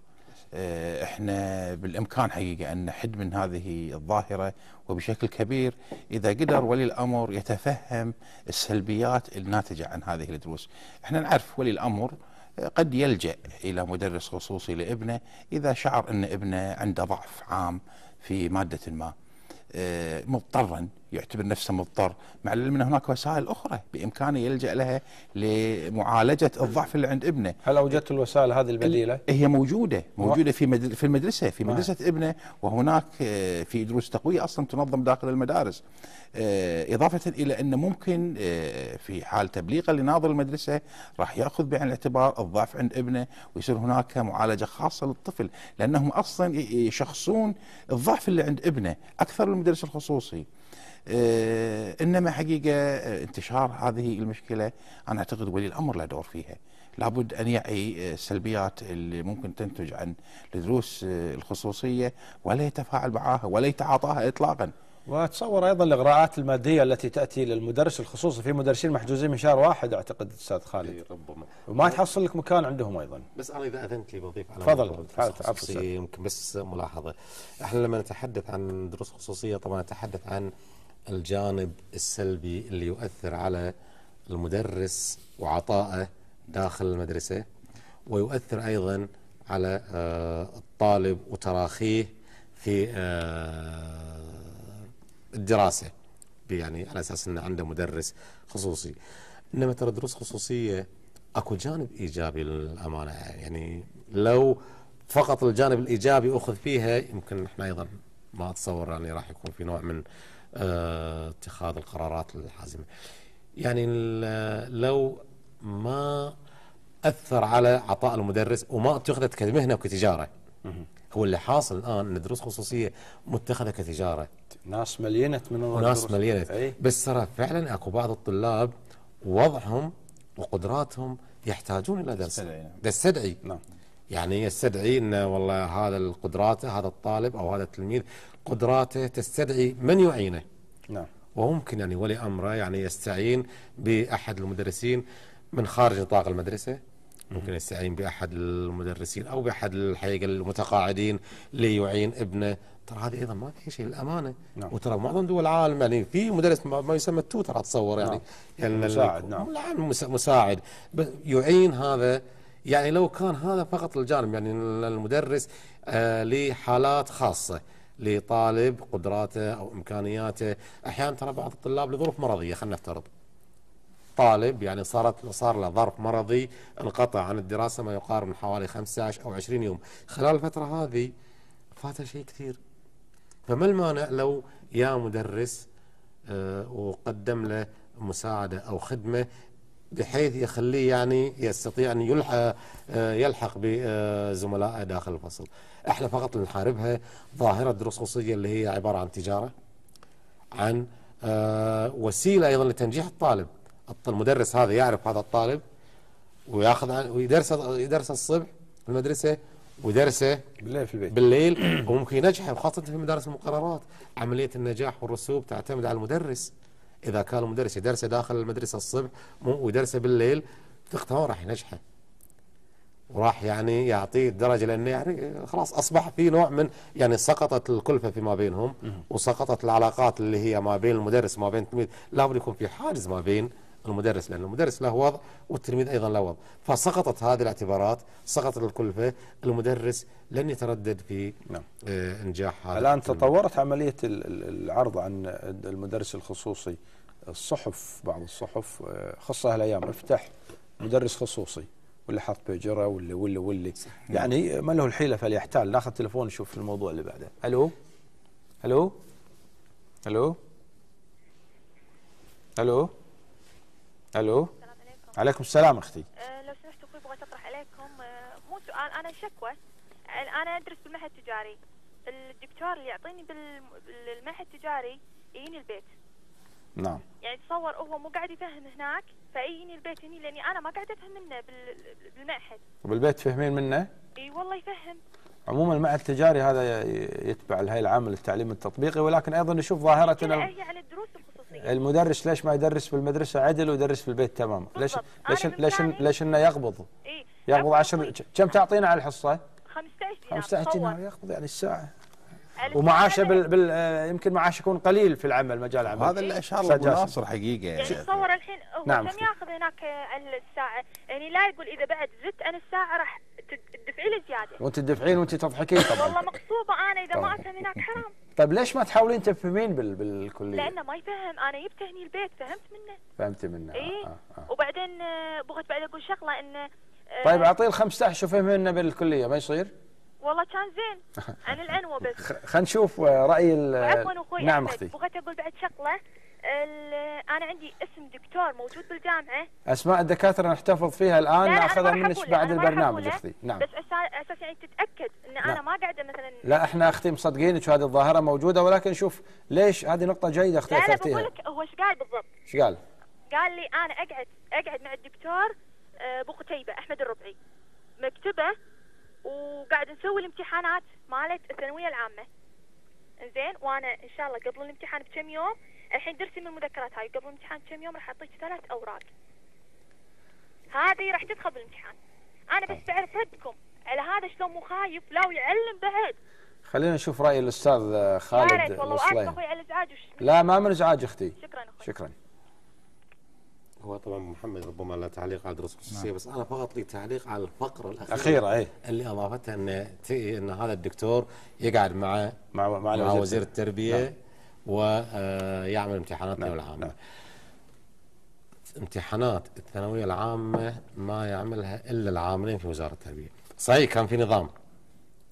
آه، احنا بالامكان حقيقه ان نحد من هذه الظاهره وبشكل كبير اذا قدر ولي الامر يتفهم السلبيات الناتجه عن هذه الدروس، احنا نعرف ولي الامر قد يلجا الى مدرس خصوصي لابنه اذا شعر ان ابنه عنده ضعف عام في ماده ما آه، مضطرا يعتبر نفسه مضطر مع العلم ان هناك وسائل اخرى بامكانه يلجا لها لمعالجه الضعف اللي عند ابنه هل اوجدت الوسائل هذه البديله هي موجوده موجوده في في المدرسه في مدرسه آه. ابنه وهناك آه، في دروس تقويه اصلا تنظم داخل المدارس آه، اضافه الى انه ممكن آه، في حال تبليغه لناظر المدرسه راح ياخذ بعين الاعتبار الضعف عند ابنه ويصير هناك معالجه خاصه للطفل لانهم اصلا يشخصون الضعف اللي عند ابنه اكثر من المدرس الخصوصي آه، انما حقيقه آه، انتشار هذه المشكله انا اعتقد ولي الامر له دور فيها لابد ان يعي آه، السلبيات اللي ممكن تنتج عن دروس الخصوصيه ولا يتفاعل معها ولا يتعاطاها اطلاقا واتصور ايضا الاغراءات الماديه التي تاتي للمدرس الخصوصي في مدرسين محجوزين من شهر واحد اعتقد استاذ خالد ربما وما تحصل لك مكان عندهم ايضا بس انا اذا اذنت لي بضيف على تفضل تفضل يمكن بس ملاحظه احنا لما نتحدث عن دروس خصوصيه طبعا نتحدث عن الجانب السلبي اللي يؤثر على المدرس وعطائه داخل المدرسة ويؤثر أيضا على آه، الطالب وتراخيه في آه، الدراسة يعني على أساس أنه عنده مدرس خصوصي إنما ترى دروس خصوصية أكو جانب إيجابي للأمانة يعني لو فقط الجانب الإيجابي أخذ فيها يمكن إحنا أيضا ما أتصور يعني راح يكون في نوع من آه، اتخاذ القرارات الحازمه. يعني لو ما اثر على عطاء المدرس وما اتخذت كمهنه وكتجاره. هو اللي حاصل الان ان دروس خصوصيه متخذه كتجاره. ناس ملينت من ناس ملينت أي. بس ترى فعلا اكو بعض الطلاب وضعهم وقدراتهم يحتاجون الى درس تستدعي نعم. يعني يستدعي ان والله هذا القدرات هذا الطالب او هذا التلميذ قدراته تستدعي من يعينه نعم وممكن يعني ولي امره يعني يستعين باحد المدرسين من خارج نطاق المدرسه ممكن يستعين باحد المدرسين او باحد الحقيقه المتقاعدين ليعين ابنه ترى هذه ايضا ما في شيء للامانه نعم. وترى معظم دول العالم يعني في مدرس ما يسمى التوتر اتصور يعني, نعم. يعني مساعد نعم مساعد يعين هذا يعني لو كان هذا فقط الجانب يعني المدرس آه، لحالات خاصه لطالب قدراته او امكانياته احيانا ترى بعض الطلاب لظروف مرضيه خلينا نفترض طالب يعني صارت صار له ظرف مرضي انقطع عن الدراسه ما يقارب من حوالي 15 او 20 يوم خلال الفتره هذه فاته شيء كثير فما المانع لو يا مدرس آه، وقدم له مساعده او خدمه بحيث يخليه يعني يستطيع أن يلحق, آه، يلحق بزملائه داخل الفصل احنا فقط نحاربها ظاهرة الرصوصية اللي هي عبارة عن تجارة عن آه، وسيلة أيضا لتنجيح الطالب المدرس هذا يعرف هذا الطالب وياخذ ويدرسه يدرسه الصبح في المدرسه ودرسه بالليل في البيت بالليل وممكن ينجحه وخاصه في مدارس المقررات عمليه النجاح والرسوب تعتمد على المدرس إذا كان المدرس يدرسه داخل المدرسة الصبح ويدرسه بالليل ثقته هو راح ينجحه وراح يعني يعطيه الدرجة لأنه يعني خلاص أصبح في نوع من يعني سقطت الكلفة فيما بينهم وسقطت العلاقات اللي هي ما بين المدرس وما بين التلميذ لابد يكون في حاجز ما بين المدرس لأن المدرس له وضع والتلميذ أيضا له وضع فسقطت هذه الاعتبارات سقطت الكلفة المدرس لن يتردد في نعم. آه، إنجاح هذا الآن تطورت عملية العرض عن المدرس الخصوصي الصحف بعض الصحف آه، خاصة هالأيام افتح مدرس خصوصي واللي حاط بيجره واللي واللي واللي يعني ما له الحيله فليحتال ناخذ تليفون نشوف الموضوع اللي بعده الو الو الو الو الو السلام عليكم عليكم السلام اختي أه لو سمحت اخوي بغيت اطرح عليكم أه مو سؤال انا شكوى أه، انا ادرس بالمعهد التجاري الدكتور اللي يعطيني بالمعهد التجاري يجيني البيت نعم يعني تصور هو مو قاعد يفهم هناك فيجيني البيت هني لاني انا ما قاعد افهم منه بالمعهد وبالبيت فهمين منه؟ اي والله يفهم عموما المعهد التجاري هذا يتبع الهيئه العامه للتعليم التطبيقي ولكن ايضا نشوف ظاهره هي على الدروس المدرس ليش ما يدرس في المدرسه عدل ويدرس في البيت تمام ليش ليش ليش ليش انه يقبض إيه. يقبض 10 كم تعطينا على الحصه 15 دينار 15 دينار يقبض يعني الساعه ومعاشه بال... بال... آه، يمكن معاشه يكون قليل في العمل مجال العمل هذا اللي ان الله ابو ناصر حقيقه يعني, يعني تصور الحين هو نعم كم ياخذ هناك الساعه يعني لا يقول اذا بعد زدت انا الساعه راح تدفعي لي زياده وانت تدفعين وانت تضحكين طبعا والله مقصوبه انا اذا ما افهم هناك حرام طيب ليش ما تحاولين تفهمين بال... بالكليه؟ لانه ما يفهم انا جبت هني البيت فهمت منه فهمت منه آه، اي آه آه. وبعدين آه، بغيت بعد اقول شغله انه آه، طيب اعطيه ال 15 فهم منه بالكليه ما يصير؟ والله كان زين عن العنوه بس خلينا نشوف راي ال... عفوا اخوي نعم اختي بغيت اقول بعد شغله انا عندي اسم دكتور موجود بالجامعه اسماء الدكاتره نحتفظ فيها الان ناخذها منك بعد البرنامج اختي نعم بس اساس يعني تتاكد ان انا نعم. ما قاعده مثلا لا احنا اختي مصدقينك هذه الظاهره موجوده ولكن شوف ليش هذه نقطه جيده اختي لا انا بقول لك هو ايش قال بالضبط؟ ايش قال؟ قال لي انا اقعد اقعد مع الدكتور آه، ابو قتيبه احمد الربعي مكتبه وقاعد نسوي الامتحانات مالت الثانويه العامه زين وانا ان شاء الله قبل الامتحان بكم يوم الحين درسي من المذكرات هاي قبل الامتحان كم يوم راح اعطيك ثلاث اوراق هذه راح تدخل بالامتحان انا بس طيب. بعرف ردكم على هذا شلون مو خايف لا ويعلم بعد خلينا نشوف راي الاستاذ آه، خالد يا والله اخوي على ازعاجك لا ما من ازعاج اختي شكرا اخوي شكرا هو طبعا محمد ربما لا تعليق على دروس خصوصيه نعم. بس انا فقط لي تعليق على الفقره الاخيره الاخيره اي اللي اضافتها ان ان هذا الدكتور يقعد مع مع, مع, مع وزير التربيه نعم. ويعمل امتحانات نعم، الثانويه العامه نعم. امتحانات الثانويه العامه ما يعملها الا العاملين في وزاره التربيه صحيح كان في نظام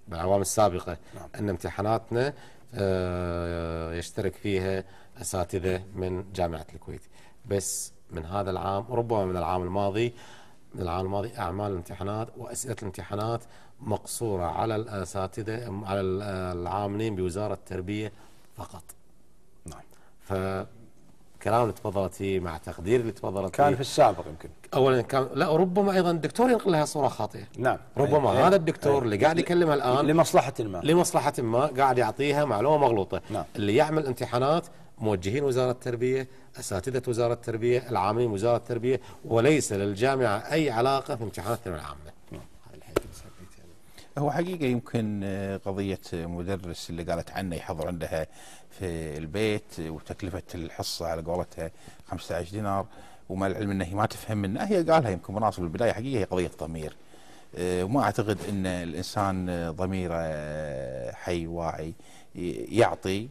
بالاعوام السابقه نعم. ان امتحاناتنا آه، يشترك فيها اساتذه من جامعه الكويت بس من هذا العام وربما من العام الماضي من العام الماضي اعمال الامتحانات واسئله الامتحانات مقصوره على الاساتذه على العاملين بوزاره التربيه فقط فكلام اللي تفضلت فيه مع تقدير اللي تفضلت كان في السابق يمكن اولا كان لا ربما ايضا الدكتور ينقل لها صوره خاطئه نعم ربما أيه. هذا الدكتور أيه. اللي قاعد يكلمها الان لمصلحه ما لمصلحه ما قاعد يعطيها معلومه مغلوطه نعم. اللي يعمل امتحانات موجهين وزارة التربية أساتذة وزارة التربية العاملين وزارة التربية وليس للجامعة أي علاقة في امتحانات الثانوية العامة هو حقيقه يمكن آه، قضيه مدرس اللي قالت عنه يحضر عندها في البيت وتكلفه الحصه على قولتها 15 دينار وما العلم انه هي ما تفهم منه هي قالها يمكن مناصب البدايه حقيقه هي قضيه ضمير آه، وما اعتقد ان الانسان آه، ضميره حي واعي يعطي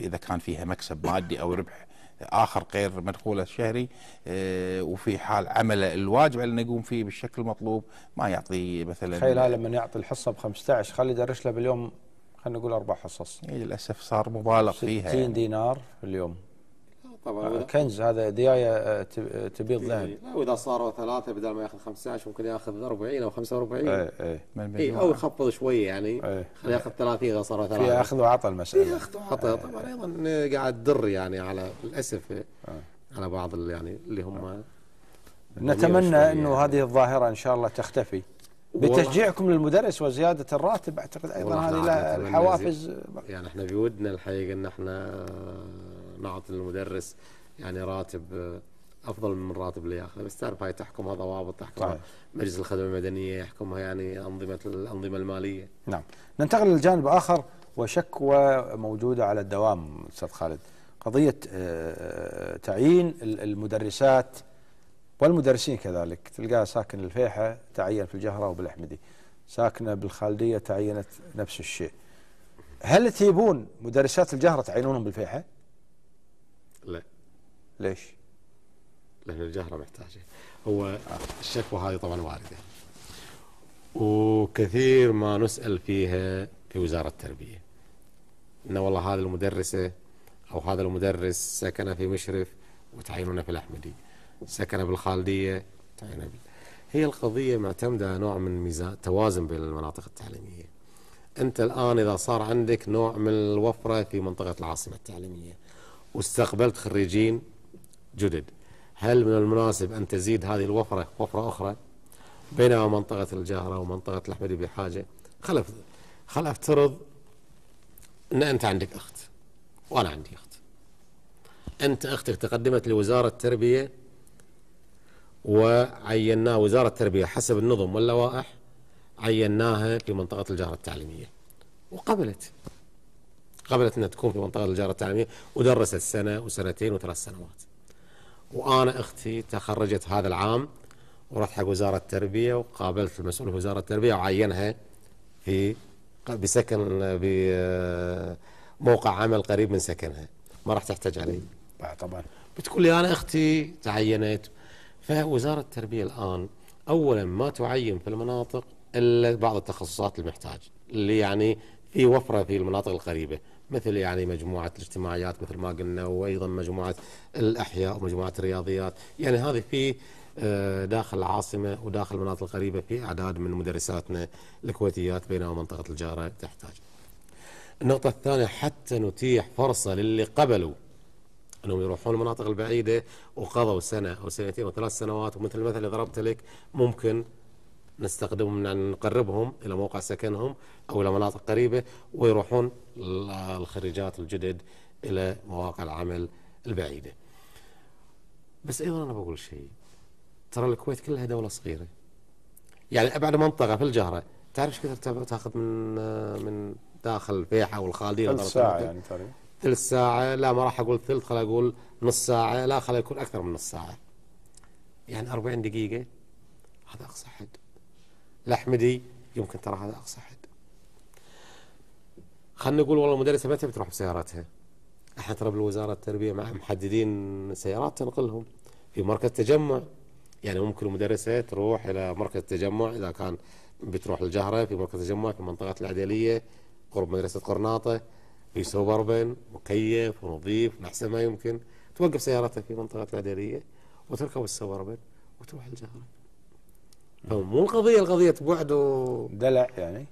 اذا كان فيها مكسب مادي او ربح اخر غير مدخوله الشهري آه، وفي حال عمله الواجب على انه يقوم فيه بالشكل المطلوب ما يعطي مثلا تخيل لما يعطي الحصه ب 15 خلي يدرش له باليوم خلينا نقول اربع حصص إيه للاسف صار مبالغ فيها 60 يعني. دينار في اليوم طبعا آه، كنز هذا ديايه آه، آه، تبيض إيه، ذهب واذا صاروا ثلاثه بدل ما ياخذ 15 ممكن ياخذ 40 او 45 اي اي اي او يخفض شويه يعني إيه. خليه ياخذ 30 اذا صاروا ثلاثه في اخذ وعطى المساله في إيه، اخذ وعطى طبعا ايضا قاعد تضر يعني على للاسف على بعض اللي يعني اللي هم نتمنى انه يعني. هذه الظاهره ان شاء الله تختفي بتشجيعكم للمدرس وزياده الراتب اعتقد ايضا هذه الحوافز يعني احنا بودنا الحقيقه ان احنا نعطي المدرس يعني راتب آه، افضل من الراتب اللي ياخذه بس تعرف هاي تحكمها ضوابط تحكمها طيب. مجلس الخدمه المدنيه يحكمها يعني انظمه الانظمه الماليه نعم ننتقل للجانب اخر وشكوى موجوده على الدوام استاذ خالد قضيه آه، آه، تعيين المدرسات والمدرسين كذلك تلقاه ساكن الفيحة تعين في الجهرة وبالأحمدي ساكنة بالخالدية تعينت نفس الشيء هل تيبون مدرسات الجهرة تعينونهم بالفيحة؟ لا ليش؟ لأن الجهرة محتاجة هو آه. الشكوى هذه طبعا واردة وكثير ما نسأل فيها في وزارة التربية إن والله هذه المدرسة أو هذا المدرس سكن في مشرف وتعينونا في الأحمدي سكن بالخالدية تعينونا بال... هي القضية معتمدة نوع من ميزان توازن بين المناطق التعليمية أنت الآن إذا صار عندك نوع من الوفرة في منطقة العاصمة التعليمية واستقبلت خريجين جدد هل من المناسب أن تزيد هذه الوفرة وفرة أخرى بينما منطقة الجهرة ومنطقة الأحمدي بحاجة خل خل أفترض أن أنت عندك أخت وأنا عندي أخت أنت أختك تقدمت لوزارة التربية وعيناها وزارة التربية حسب النظم واللوائح عيناها في منطقة الجهرة التعليمية وقبلت قبلت أنها تكون في منطقة الجارة التعليمية ودرست سنة وسنتين وثلاث سنوات وأنا أختي تخرجت هذا العام ورحت حق وزارة التربية وقابلت المسؤول في وزارة التربية وعينها في بسكن بموقع عمل قريب من سكنها ما راح تحتاج علي طبعا بتقول لي أنا أختي تعينت فوزارة التربية الآن أولا ما تعين في المناطق إلا بعض التخصصات المحتاج اللي يعني في وفرة في المناطق القريبة مثل يعني مجموعة الاجتماعيات مثل ما قلنا وأيضا مجموعة الأحياء ومجموعة الرياضيات يعني هذه في آه، داخل العاصمة وداخل المناطق القريبة في أعداد من مدرساتنا الكويتيات بينما منطقة الجارة تحتاج النقطة الثانية حتى نتيح فرصة للي قبلوا انهم يروحون المناطق البعيده وقضوا سنه او سنتين او ثلاث سنوات ومثل المثل اللي ضربته لك ممكن نستخدمهم نقربهم الى موقع سكنهم او الى مناطق قريبه ويروحون الخريجات الجدد الى مواقع العمل البعيده. بس ايضا انا بقول شيء ترى الكويت كلها دوله صغيره. يعني ابعد منطقه في الجهره تعرف ايش كثر تاخذ من من داخل الفيحة والخالدية ثلث ساعة يعني تقريبا ثلث ساعة لا ما راح أقول ثلث خليني أقول نص ساعة لا خليني يكون أكثر من نص ساعة يعني 40 دقيقة هذا أقصى حد الأحمدي يمكن ترى هذا أقصى حد خلينا نقول والله المدرسة متى بتروح بسيارتها احنا ترى بالوزارة التربية مع محددين سيارات تنقلهم في مركز تجمع يعني ممكن المدرسة تروح إلى مركز تجمع إذا كان بتروح الجهرة في مركز تجمع في منطقة العدلية قرب مدرسة قرناطة في سوبربن مكيف ونظيف أحسن ما يمكن توقف سيارتها في منطقة العدلية وتركب السوبربن وتروح الجهرة مو القضيه القضيه بعد و... دلع يعني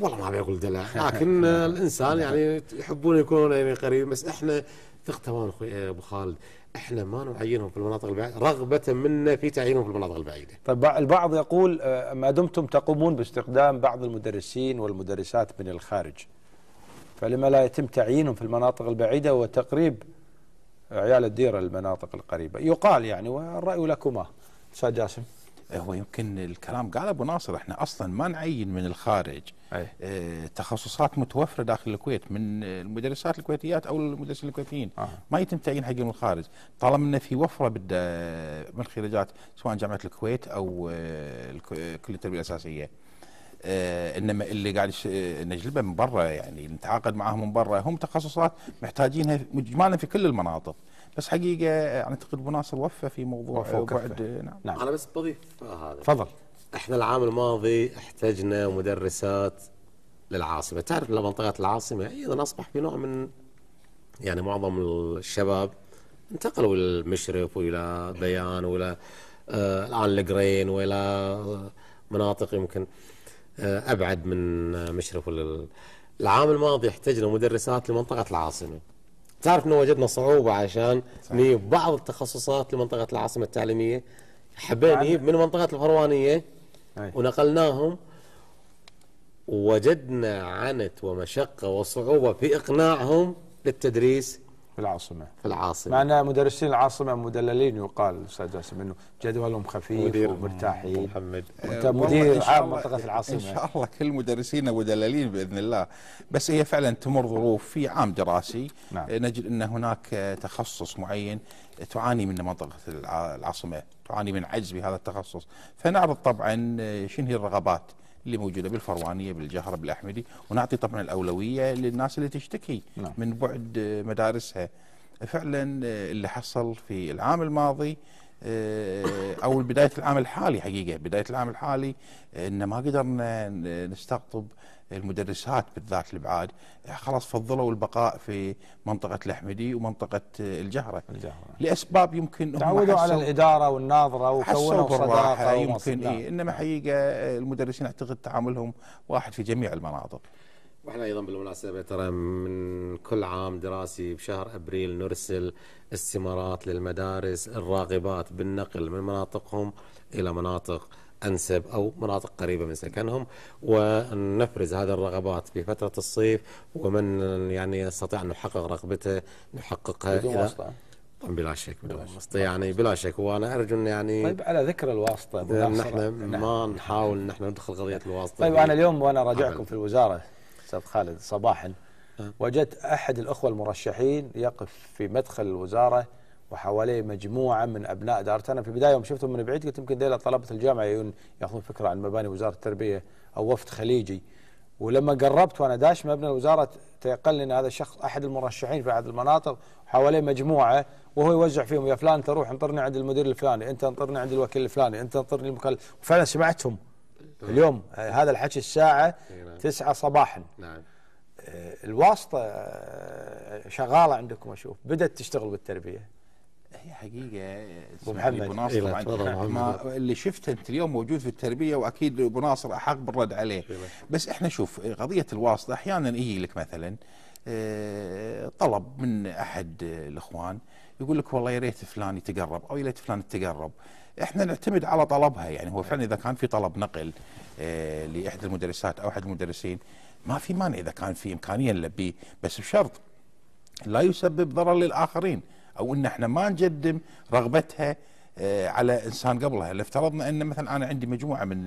والله ما اقول دلع لكن الانسان يعني يحبون يكونون يعني قريب بس احنا ثق تماما اخوي ابو خالد احنا ما نعينهم في المناطق البعيده رغبه منا في تعيينهم في المناطق البعيده. طيب البعض يقول آه، ما دمتم تقومون باستخدام بعض المدرسين والمدرسات من الخارج فلما لا يتم تعيينهم في المناطق البعيده وتقريب عيال الديره للمناطق القريبه؟ يقال يعني والراي لكما استاذ جاسم. هو يمكن الكلام قال ابو ناصر احنا اصلا ما نعين من الخارج أي. اه تخصصات متوفره داخل الكويت من المدرسات الكويتيات او المدرسين الكويتيين آه. ما يتم تعيين حق من الخارج طالما انه في وفره بدا من خريجات سواء جامعه الكويت او آه، كليه التربيه الاساسيه آه انما اللي قاعد آه، نجلبه من برا يعني نتعاقد معاهم من برا هم تخصصات محتاجينها اجمالا في كل المناطق بس حقيقه اعتقد ابو ناصر وفى في موضوع بعد نعم. نعم انا بس بضيف هذا تفضل احنا العام الماضي احتجنا مدرسات للعاصمه، تعرف منطقه العاصمه ايضا اصبح في نوع من يعني معظم الشباب انتقلوا الى المشرف والى بيان والى آه الان القرين والى آه، مناطق يمكن آه ابعد من مشرف العام الماضي احتجنا مدرسات لمنطقه العاصمه تعرف انه وجدنا صعوبه عشان نجيب بعض التخصصات لمنطقه العاصمه التعليميه حبينا يعني- نجيب من منطقه الفروانيه ونقلناهم وجدنا عنت ومشقه وصعوبه في اقناعهم للتدريس في العاصمة في العاصمة معنا مدرسين العاصمة مدللين يقال أستاذ جاسم أنه جدولهم خفيف ومرتاحين محمد أنت مدير عام منطقة العاصمة إن شاء الله كل مدرسين مدللين بإذن الله بس هي فعلا تمر ظروف في عام دراسي نعم. نجد أن هناك تخصص معين تعاني منه منطقة العاصمة تعاني من عجز بهذا التخصص فنعرض طبعا آه، شنو هي الرغبات اللي موجوده بالفروانيه بالجهره بالاحمدي ونعطي طبعا الاولويه للناس اللي تشتكي نعم. من بعد آه، مدارسها فعلا آه، اللي حصل في العام الماضي آه، او بدايه العام الحالي حقيقه بدايه العام الحالي ان ما قدرنا نستقطب المدرسات بالذات الابعاد خلاص فضلوا البقاء في منطقه الاحمدي ومنطقه آه، الجهره الجهره لاسباب يمكن تعودوا على الاداره والناظره وكونوا صداقه يمكن إيه انما حقيقه المدرسين اعتقد تعاملهم واحد في جميع المناطق واحنا ايضا بالمناسبه ترى من كل عام دراسي بشهر ابريل نرسل استمارات للمدارس الراغبات بالنقل من مناطقهم الى مناطق أنسب أو مناطق قريبة من سكنهم ونفرز هذه الرغبات في فترة الصيف ومن يعني يستطيع أن يحقق رغبته نحققها بدون واسطة بلا شك بدون واسطة يعني بلا شك وأنا أرجو أن يعني طيب على ذكر الواسطة نحن نعم. ما نحاول نحن ندخل قضية الواسطة طيب أنا اليوم وأنا راجعكم في الوزارة أستاذ خالد صباحا آه. وجدت أحد الأخوة المرشحين يقف في مدخل الوزارة وحواليه مجموعه من ابناء دارتنا انا في البدايه يوم شفتهم من بعيد قلت يمكن ذيلا طلبه الجامعه ياخذون فكره عن مباني وزاره التربيه او وفد خليجي ولما قربت وانا داش مبنى الوزاره تيقن ان هذا الشخص احد المرشحين في احد المناطق حواليه مجموعه وهو يوزع فيهم يا فلان أنت روح انطرني عند المدير الفلاني انت انطرني عند الوكيل الفلاني انت انطرني المكلف وفعلا سمعتهم اليوم آه، هذا الحكي الساعه 9 نعم. صباحا نعم آه، الواسطه آه، شغاله عندكم اشوف بدات تشتغل بالتربيه هي حقيقه محمد ابو ناصر إيه ما اللي شفته انت اليوم موجود في التربيه واكيد ابو ناصر احق بالرد عليه بس احنا شوف قضيه الواسطه احيانا يجي لك مثلا آه، طلب من احد الاخوان يقول لك والله يا ريت فلان يتقرب او يا ريت فلان يتقرب احنا نعتمد على طلبها يعني هو فعلا اذا كان في طلب نقل آه، لاحدى المدرسات او احد المدرسين ما في مانع اذا كان في امكانيه نلبيه بس بشرط لا يسبب ضرر للاخرين او ان احنا ما نقدم رغبتها آه، على انسان قبلها لو افترضنا ان مثلا انا عندي مجموعه من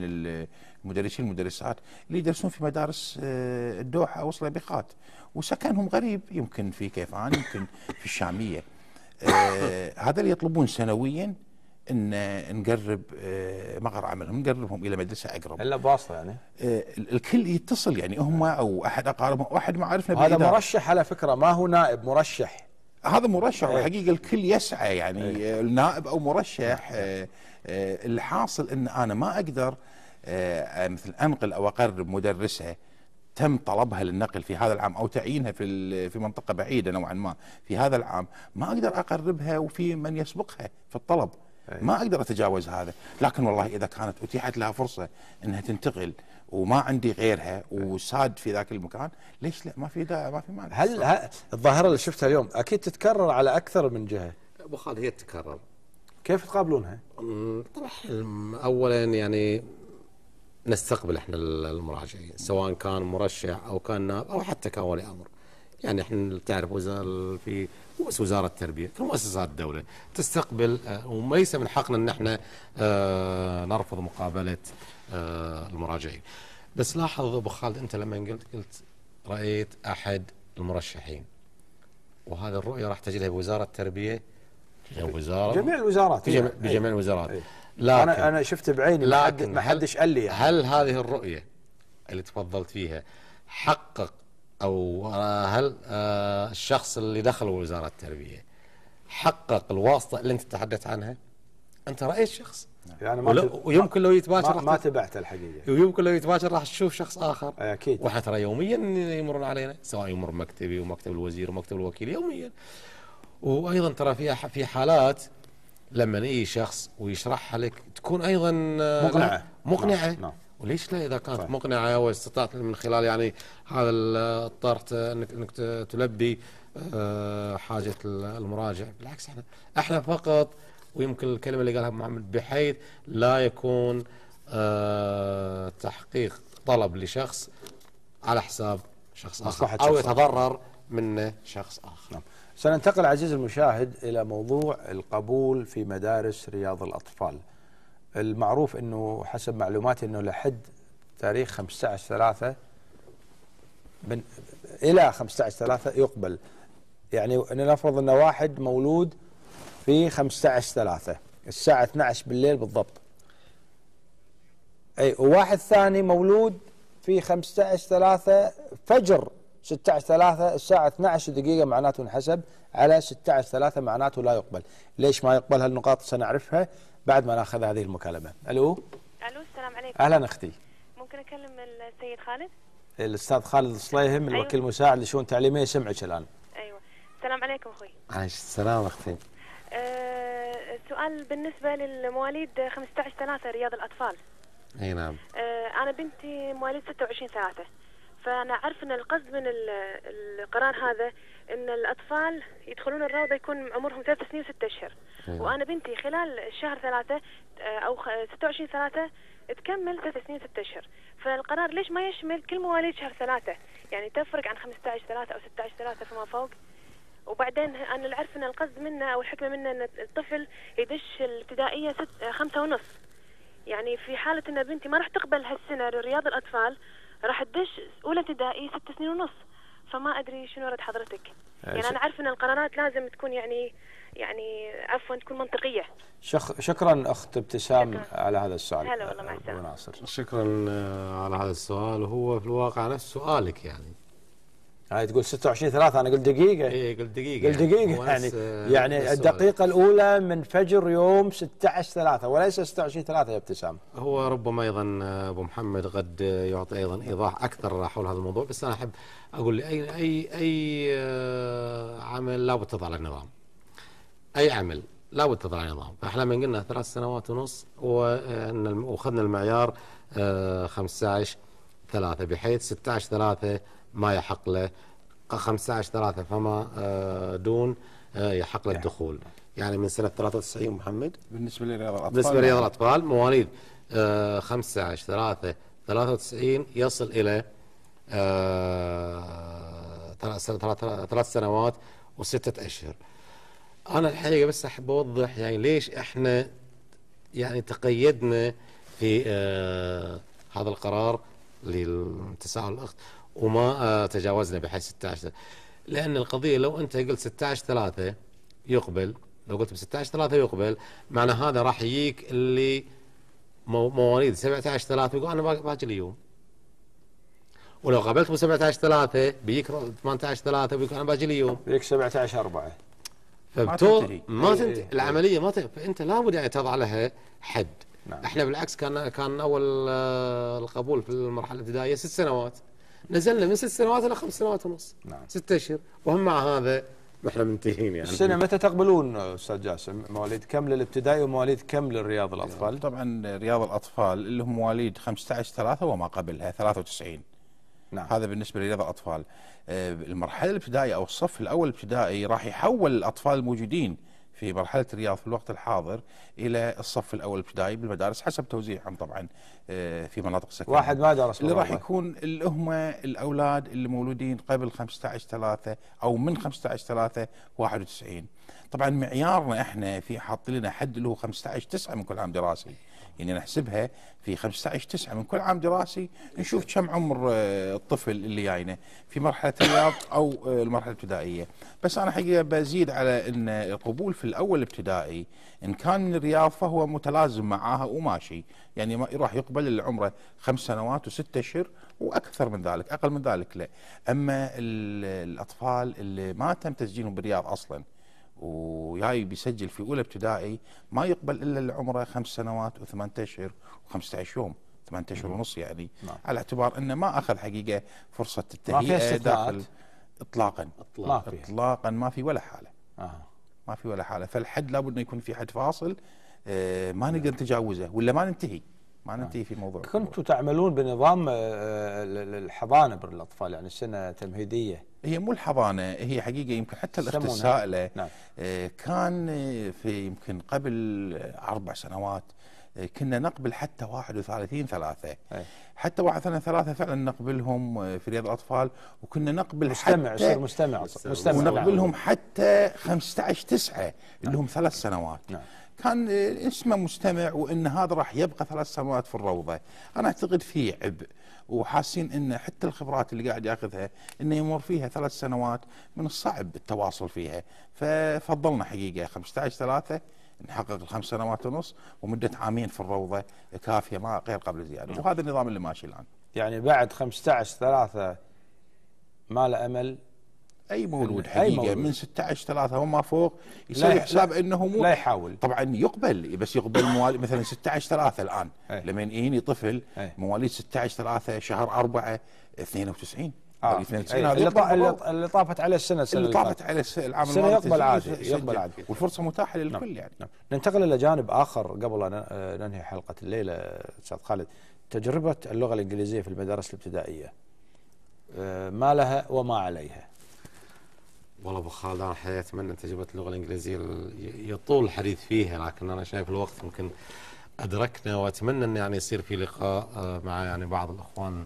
المدرسين والمدرسات اللي يدرسون في مدارس آه، الدوحه او صليبيخات وسكنهم غريب يمكن في كيفان يمكن في الشاميه آه، هذا اللي يطلبون سنويا ان نقرب مقر عملهم نقربهم الى مدرسه اقرب الا بواسطه يعني الكل يتصل يعني هم او احد اقاربهم او احد معارفنا هذا مرشح على فكره ما هو نائب مرشح هذا مرشح وحقيقه إيه. الكل يسعى يعني إيه. آه، النائب او مرشح آه، آه، الحاصل ان انا ما اقدر مثل انقل او اقرب مدرسه تم طلبها للنقل في هذا العام او تعيينها في في منطقه بعيده نوعا ما في هذا العام ما اقدر اقربها وفي من يسبقها في الطلب إيه. ما اقدر اتجاوز هذا لكن والله اذا كانت اتيحت لها فرصه انها تنتقل وما عندي غيرها إيه. وساد في ذاك المكان ليش لا ما في داعي ما في مانع هل, الظاهره اللي شفتها اليوم اكيد تتكرر على اكثر من جهه ابو خالد هي تتكرر كيف تقابلونها؟ أمم، طبعا اولا يعني نستقبل احنا المراجعين سواء كان مرشح او كان نائب او حتى كان ولي امر يعني احنا تعرف وزاره في وزاره التربيه في مؤسسات الدوله تستقبل آه، وليس من حقنا ان احنا آه، نرفض مقابله آه، المراجعين بس لاحظ ابو خالد انت لما قلت قلت رايت احد المرشحين وهذه الرؤيه راح تجدها بوزاره التربيه وزاره جميع الوزارات بجميع, إيه، إيه، الوزارات إيه. لكن انا انا شفت بعيني لكن ما حدش قال لي يعني. هل هذه الرؤيه اللي تفضلت فيها حقق او هل آه، الشخص اللي دخل وزاره التربيه حقق الواسطه اللي انت تتحدث عنها؟ انت رايت شخص نعم. يعني ما ويمكن لو يتباشر ما, ما تبعت الحقيقه ويمكن لو يتباشر راح تشوف شخص اخر اكيد وحترى يوميا يمرون علينا سواء يمر مكتبي ومكتب الوزير ومكتب الوكيل يوميا وايضا ترى في في حالات لما يجي شخص ويشرحها لك تكون ايضا آه، مقنعه مقنعه نعم،, نعم. وليش لا اذا كانت صحيح. طيب. مقنعه واستطعت من خلال يعني هذا الطرح آه، انك انك تلبي آه، حاجه المراجع بالعكس احنا احنا فقط ويمكن الكلمة اللي قالها محمد بحيث لا يكون آه تحقيق طلب لشخص على حساب شخص آخر أو يتضرر منه شخص آخر نعم. سننتقل عزيزي المشاهد إلى موضوع القبول في مدارس رياض الأطفال المعروف أنه حسب معلوماتي أنه لحد تاريخ 15 3 من إلى 15 15/3 يقبل يعني نفرض أن واحد مولود في 15 3 الساعة 12 بالليل بالضبط اي وواحد ثاني مولود في 15 3 فجر 16 3 الساعة 12 دقيقة معناته انحسب على 16 3 معناته لا يقبل ليش ما يقبل هالنقاط سنعرفها بعد ما ناخذ هذه المكالمة الو الو السلام عليكم اهلا اختي ممكن اكلم السيد خالد إيه، الاستاذ خالد الصليهم أيوه. الوكيل المساعد لشؤون تعليميه سمعك الان ايوه السلام عليكم اخوي عايش السلام اختي آه، سؤال بالنسبة للمواليد 15 3 رياض الأطفال أي نعم أه أنا بنتي مواليد 26 3 فأنا أعرف أن القصد من القرار هذا أن الأطفال يدخلون الروضة يكون عمرهم ثلاث سنين وستة أشهر نعم. وأنا بنتي خلال شهر ثلاثة آه، أو 26 ثلاثة تكمل ثلاث سنين وستة أشهر فالقرار ليش ما يشمل كل مواليد شهر ثلاثة يعني تفرق عن 15 ثلاثة أو 16 ثلاثة فما فوق وبعدين انا اللي عارفه ان القصد منه او الحكمه منه ان الطفل يدش الابتدائيه ست خمسة ونص يعني في حاله ان بنتي ما راح تقبل هالسنه لرياض الاطفال راح تدش اولى ابتدائي ست سنين ونص فما ادري شنو رد حضرتك يعني انا عارف ان القرارات لازم تكون يعني يعني عفوا تكون منطقيه شخ... شكرا اخت ابتسام شكرا. على هذا السؤال هلا والله مع السلامه شكرا آه، على هذا السؤال وهو في الواقع نفس سؤالك يعني هاي تقول 26 3 انا قلت دقيقه اي قلت دقيقه قلت يعني. دقيقه يعني يعني الدقيقه الاولى من فجر يوم 16 3 وليس 26 3 يا ابتسام هو ربما ايضا آه، ابو محمد قد يعطي ايضا ايضاح اكثر حول هذا الموضوع بس انا احب اقول اي اي آه، اي عمل لابد تضع له نظام اي عمل لابد تضع له نظام فاحنا من قلنا ثلاث سنوات ونص واخذنا المعيار 15 آه، 3 بحيث 16 3 ما يحق له 15 3 فما آه، دون آه، يحق له يعني. الدخول يعني من سنه 93 محمد بالنسبه لرياض الاطفال بالنسبه لرياض يعني. الاطفال مواليد 15 3 93 يصل الى آه، ثلاث سنوات وستة أشهر أنا الحقيقة بس أحب أوضح يعني ليش إحنا يعني تقيدنا في هذا القرار للتساؤل الأخت وما تجاوزنا بحد 16 لان القضيه لو انت قلت 16 3 يقبل لو قلت ب 16 3 يقبل معنى هذا راح يجيك اللي مواليد 17 3 يقول انا باجي اليوم ولو قابلت ب 17 3 بيجيك 18 3 بيجيك انا باجي اليوم بيجيك 17 4 فبتو ما تنتهي ايه إيه. العمليه ما تنتهي فانت لابد يعني تضع لها حد نعم. احنا بالعكس كان كان اول آه، القبول في المرحله الابتدائيه ست سنوات نزلنا من ست سنوات الى خمس سنوات ونص نعم ست اشهر وهم مع هذا احنا منتهين يعني السنه متى تقبلون استاذ جاسم مواليد كم للابتدائي ومواليد كم للرياض الاطفال؟ طبعا رياض الاطفال اللي هم مواليد 15 3 وما قبلها 93 نعم. هذا بالنسبه لرياض الاطفال آه، المرحله الابتدائيه او الصف الاول الابتدائي راح يحول الاطفال الموجودين في مرحلة الرياض في الوقت الحاضر إلى الصف الأول الابتدائي بالمدارس حسب توزيعهم طبعا آه، في مناطق سكنية واحد ما درس اللي راح يكون اللي هم الأولاد اللي مولودين قبل 15 3 أو من 15 3 91 طبعا معيارنا احنا في حاط لنا حد اللي هو 15 9 من كل عام دراسي يعني نحسبها في 15 9 من كل عام دراسي نشوف كم عمر آه، الطفل اللي جاينا يعني في مرحله الرياض او آه، المرحله الابتدائيه بس انا حقيقه بزيد على ان القبول في الاول الابتدائي ان كان من الرياض فهو متلازم معاها وماشي يعني راح يقبل اللي عمره خمس سنوات وستة اشهر واكثر من ذلك اقل من ذلك لا اما الاطفال اللي ما تم تسجيلهم بالرياض اصلا وياي بيسجل في اولى ابتدائي ما يقبل الا اللي عمره خمس سنوات وثمان اشهر و15 يوم ثمان اشهر ونص يعني نعم. على اعتبار انه ما اخذ حقيقه فرصه التهيئه داخل اطلاقا اطلاقا ما اطلاقا ما في ولا حاله آه. ما في ولا حاله فالحد لابد انه يكون في حد فاصل آه ما نقدر نتجاوزه ولا ما ننتهي معناته نعم. في موضوع كنتوا تعملون بنظام آه، آه، الحضانه بالاطفال يعني سنه تمهيديه هي مو الحضانه هي حقيقه يمكن حتى الاخت السائله نعم. آه، كان في يمكن قبل اربع سنوات كنا نقبل حتى 31 ثلاثة أي. حتى 31 ثلاثة فعلا نقبلهم في رياض الأطفال وكنا نقبل مستمع حتى يصير مستمع مستمع ونقبلهم نعم. حتى 15 تسعة اللي نعم. هم ثلاث سنوات نعم. كان اسمه مستمع وان هذا راح يبقى ثلاث سنوات في الروضه انا اعتقد فيه عبء وحاسين ان حتى الخبرات اللي قاعد ياخذها انه يمر فيها ثلاث سنوات من الصعب التواصل فيها ففضلنا حقيقه 15 3 نحقق الخمس سنوات ونص ومده عامين في الروضه كافيه ما غير قبل زياده نعم. وهذا النظام اللي ماشي الان. يعني بعد 15 3 ما له امل اي مولود حقيقه من 16 3 وما فوق يسوي حساب انه مو لا يحاول طبعا يقبل بس يقبل مواليد مثلا 16 3 الان لما يجيني طفل مواليد 16 3 شهر 4 92 آه. 92 هذا اللي, اللي طافت عليه السنه السنه اللي طافت عليه العام السنه يقبل عادي يقبل عادي والفرصه متاحه نعم، للكل نعم. يعني نعم. ننتقل الى جانب اخر قبل ان آه، ننهي حلقه الليله استاذ خالد تجربه اللغه الانجليزيه في المدارس الابتدائيه آه، ما لها وما عليها والله ابو خالد انا الحقيقه اتمنى تجربه اللغه الانجليزيه يطول الحديث فيها لكن انا شايف الوقت يمكن ادركنا واتمنى ان يعني يصير في لقاء آه، مع يعني بعض الاخوان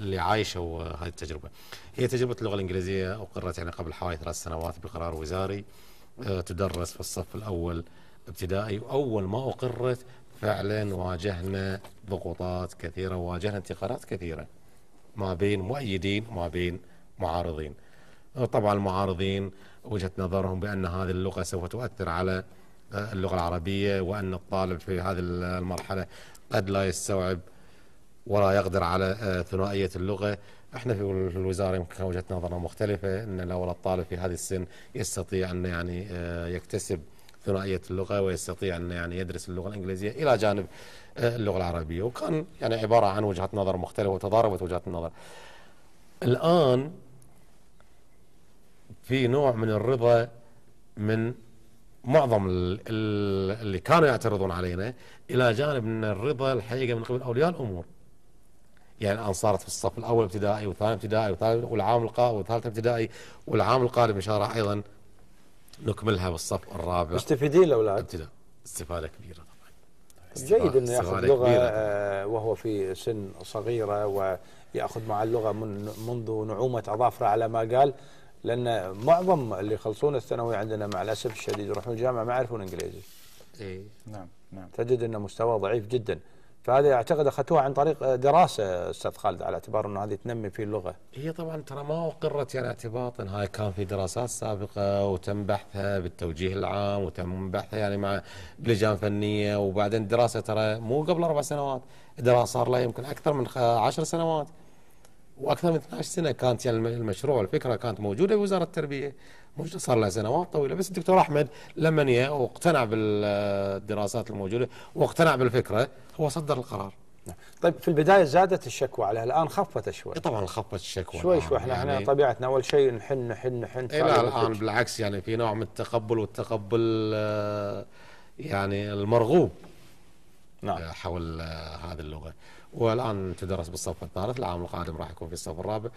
اللي عايشوا هذه التجربه. هي تجربه اللغه الانجليزيه اقرت يعني قبل حوالي ثلاث سنوات بقرار وزاري آه، تدرس في الصف الاول ابتدائي واول ما اقرت فعلا واجهنا ضغوطات كثيره وواجهنا انتقادات كثيره ما بين مؤيدين وما بين معارضين. طبعا المعارضين وجهة نظرهم بأن هذه اللغة سوف تؤثر على آه، اللغة العربية وأن الطالب في هذه المرحلة قد لا يستوعب ولا يقدر على آه، ثنائية اللغة احنا في الوزارة يمكن وجهة نظرنا مختلفة ان لو الطالب في هذه السن يستطيع ان يعني آه، يكتسب ثنائية اللغة ويستطيع أن يعني يدرس اللغة الإنجليزية إلى جانب اللغة العربية وكان يعني عبارة عن وجهات نظر مختلفة وتضاربت وجهات النظر الآن في نوع من الرضا من معظم اللي كانوا يعترضون علينا الى جانب من الرضا الحقيقه من قبل اولياء الامور. يعني الان صارت في الصف الاول ابتدائي والثاني ابتدائي والثالث والعام القادم والثالث ابتدائي والعام القادم ان شاء الله ايضا نكملها بالصف الرابع. مستفيدين الاولاد؟ ابتداء استفاده كبيره طبعا. جيد انه ياخذ لغه كبيرة. آه، وهو في سن صغيره وياخذ مع اللغه من منذ نعومه اظافره على ما قال لان معظم اللي يخلصون الثانوي عندنا مع الاسف الشديد يروحون الجامعه ما يعرفون انجليزي. اي نعم نعم تجد ان مستوى ضعيف جدا. فهذه اعتقد اخذتوها عن طريق دراسه استاذ خالد على اعتبار انه هذه تنمي في اللغه. هي طبعا ترى ما اقرت يعني اعتباطا هاي كان في دراسات سابقه وتم بحثها بالتوجيه العام وتم بحثها يعني مع لجان فنيه وبعدين دراسه ترى مو قبل اربع سنوات، دراسه صار لها يمكن اكثر من عشر سنوات. واكثر من 12 سنه كانت يعني المشروع الفكره كانت موجوده بوزاره التربيه مش صار لها سنوات طويله بس الدكتور احمد لما جاء واقتنع بالدراسات الموجوده واقتنع بالفكره هو صدر القرار نعم. طيب في البدايه زادت الشكوى عليها الان خفت شوي طبعا خفت الشكوى شوي شوي احنا يعني احنا طبيعتنا اول شيء نحن نحن نحن لا الان بالعكس يعني في نوع من التقبل والتقبل آه، يعني المرغوب نعم آه، حول آه، هذه اللغه والان تدرس بالصف الثالث العام القادم راح يكون في الصف الرابع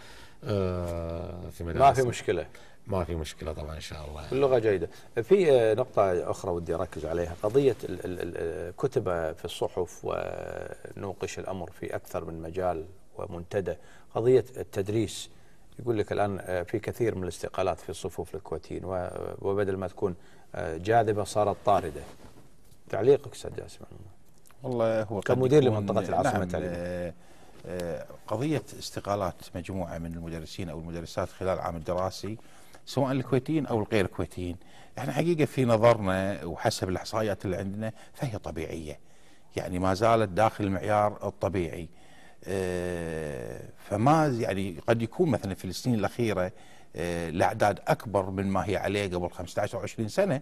آه، في مدارس ما في مشكله ما في مشكله طبعا ان شاء الله اللغه جيده في آه، نقطه اخرى ودي اركز عليها قضيه آه، كتب في الصحف ونوقش الامر في اكثر من مجال ومنتدى قضيه التدريس يقول لك الان في كثير من الاستقالات في الصفوف الكويتيين وبدل ما تكون جاذبه صارت طارده تعليقك استاذ جاسم والله هو كمدير لمنطقه العاصمه نعم آه، آه، قضيه استقالات مجموعه من المدرسين او المدرسات خلال العام الدراسي سواء الكويتيين او الغير الكويتيين احنا يعني حقيقه في نظرنا وحسب الاحصائيات اللي عندنا فهي طبيعيه يعني ما زالت داخل المعيار الطبيعي آه، فما يعني قد يكون مثلا في السنين الاخيره الاعداد اكبر من ما هي عليه قبل 15 او 20 سنه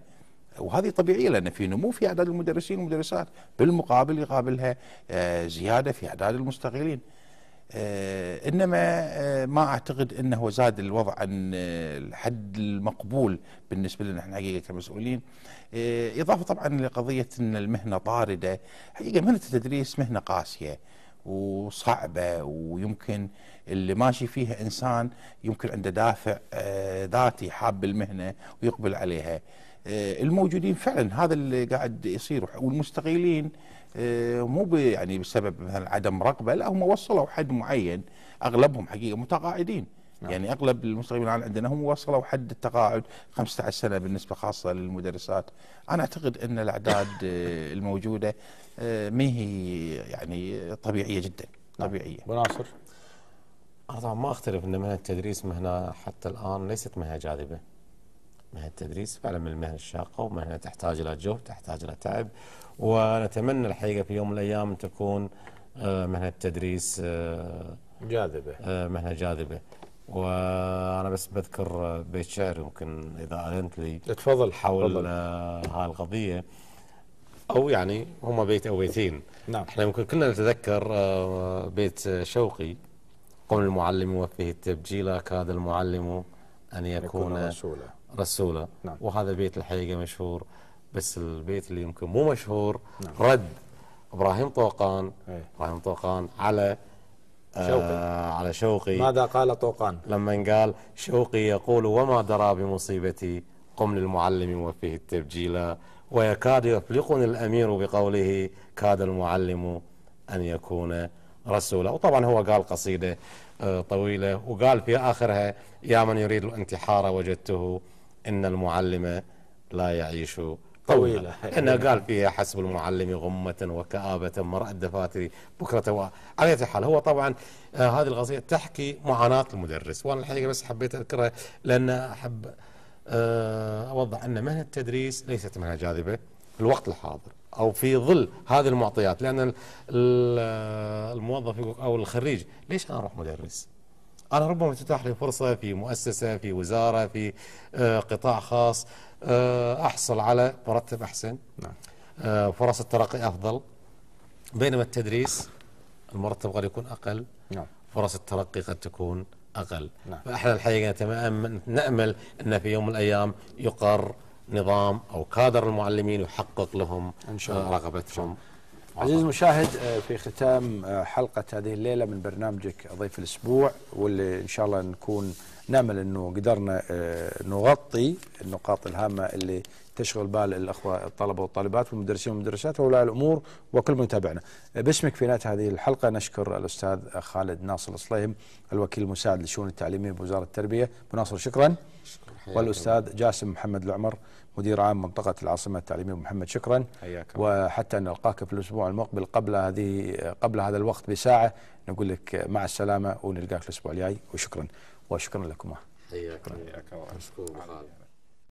وهذه طبيعيه لان في نمو في اعداد المدرسين والمدرسات بالمقابل يقابلها آه، زياده في اعداد المستغلين آه، انما آه، ما اعتقد انه زاد الوضع عن الحد المقبول بالنسبه لنا احنا حقيقه كمسؤولين اضافه طبعا لقضيه ان المهنه طارده حقيقه مهنه التدريس مهنه قاسيه وصعبه ويمكن اللي ماشي فيها انسان يمكن عنده دافع ذاتي حاب المهنه ويقبل عليها آه، الموجودين فعلا هذا اللي قاعد يصير والمستقيلين آه، مو يعني بسبب مثلا عدم رغبه لا هم وصلوا حد معين اغلبهم حقيقه متقاعدين نعم. يعني اغلب الان عندنا هم وصلوا حد التقاعد 15 سنه بالنسبه خاصه للمدرسات انا اعتقد ان الاعداد آه، الموجوده ما هي يعني طبيعيه جدا نعم. طبيعيه نعم. ناصر انا طبعا ما اختلف ان مهنه التدريس مهنه حتى الان ليست مهنه جاذبه مهنة التدريس فعلا من المهن الشاقة ومهنة تحتاج إلى جهد تحتاج إلى تعب ونتمنى الحقيقة في يوم من الأيام أن تكون آه، مهنة التدريس آه، جاذبة آه، مهنة جاذبة وانا بس بذكر بيت شعر يمكن اذا اذنت لي تفضل حول هذه هاي القضيه او يعني هما بيت او بيتين نعم احنا ممكن كنا نتذكر بيت شوقي قم المعلم وفيه التبجيل كاد المعلم ان يكون, يكون رسولا رسوله نعم. وهذا البيت الحقيقة مشهور بس البيت اللي يمكن مو مشهور نعم. رد إبراهيم طوقان ايه. إبراهيم طوقان على آه، شوقي على شوقي ماذا قال طوقان لما قال شوقي يقول وما درى بمصيبتي قم للمعلم وفيه التبجيلا ويكاد يفلقني الأمير بقوله كاد المعلم أن يكون رسولا وطبعا هو قال قصيدة آه، طويلة وقال في آخرها يا من يريد الانتحار وجدته إن المعلم لا يعيش طويلة إنه قال فيها حسب المعلم غمة وكآبة مرأة الدفاتر بكرة و... على حال هو طبعا آه، هذه الغزية تحكي معاناة المدرس وأنا الحقيقة بس حبيت أذكرها لأن أحب آه، أوضح أن مهنة التدريس ليست مهنة جاذبة في الوقت الحاضر أو في ظل هذه المعطيات لأن الموظف أو الخريج ليش أنا أروح مدرس أنا ربما تتاح لي فرصة في مؤسسة في وزارة في آه، قطاع خاص آه، أحصل على مرتب أحسن نعم. آه، فرص الترقي أفضل بينما التدريس المرتب قد يكون أقل نعم. فرص الترقي قد تكون أقل نعم. فإحنا الحقيقة نأمل أن في يوم من الأيام يقر نظام أو كادر المعلمين يحقق لهم إن شاء الله. رغبتهم عزيزي المشاهد آه، في ختام آه، حلقة هذه الليلة من برنامجك ضيف الأسبوع واللي إن شاء الله نكون نامل أنه قدرنا آه، نغطي النقاط الهامة اللي تشغل بال الأخوة الطلبة والطالبات والمدرسين والمدرسات وأولياء الأمور وكل من يتابعنا باسمك في نهاية هذه الحلقة نشكر الأستاذ خالد ناصر الصليم الوكيل المساعد للشؤون التعليمية بوزارة التربية شكرا, شكرا والأستاذ جاسم محمد العمر مدير عام منطقة العاصمة التعليمية محمد شكرا حياك وحتى نلقاك في الأسبوع المقبل قبل هذه قبل هذا الوقت بساعة نقول لك مع السلامة ونلقاك الأسبوع الجاي وشكرا وشكرا لكم حياك حياك الله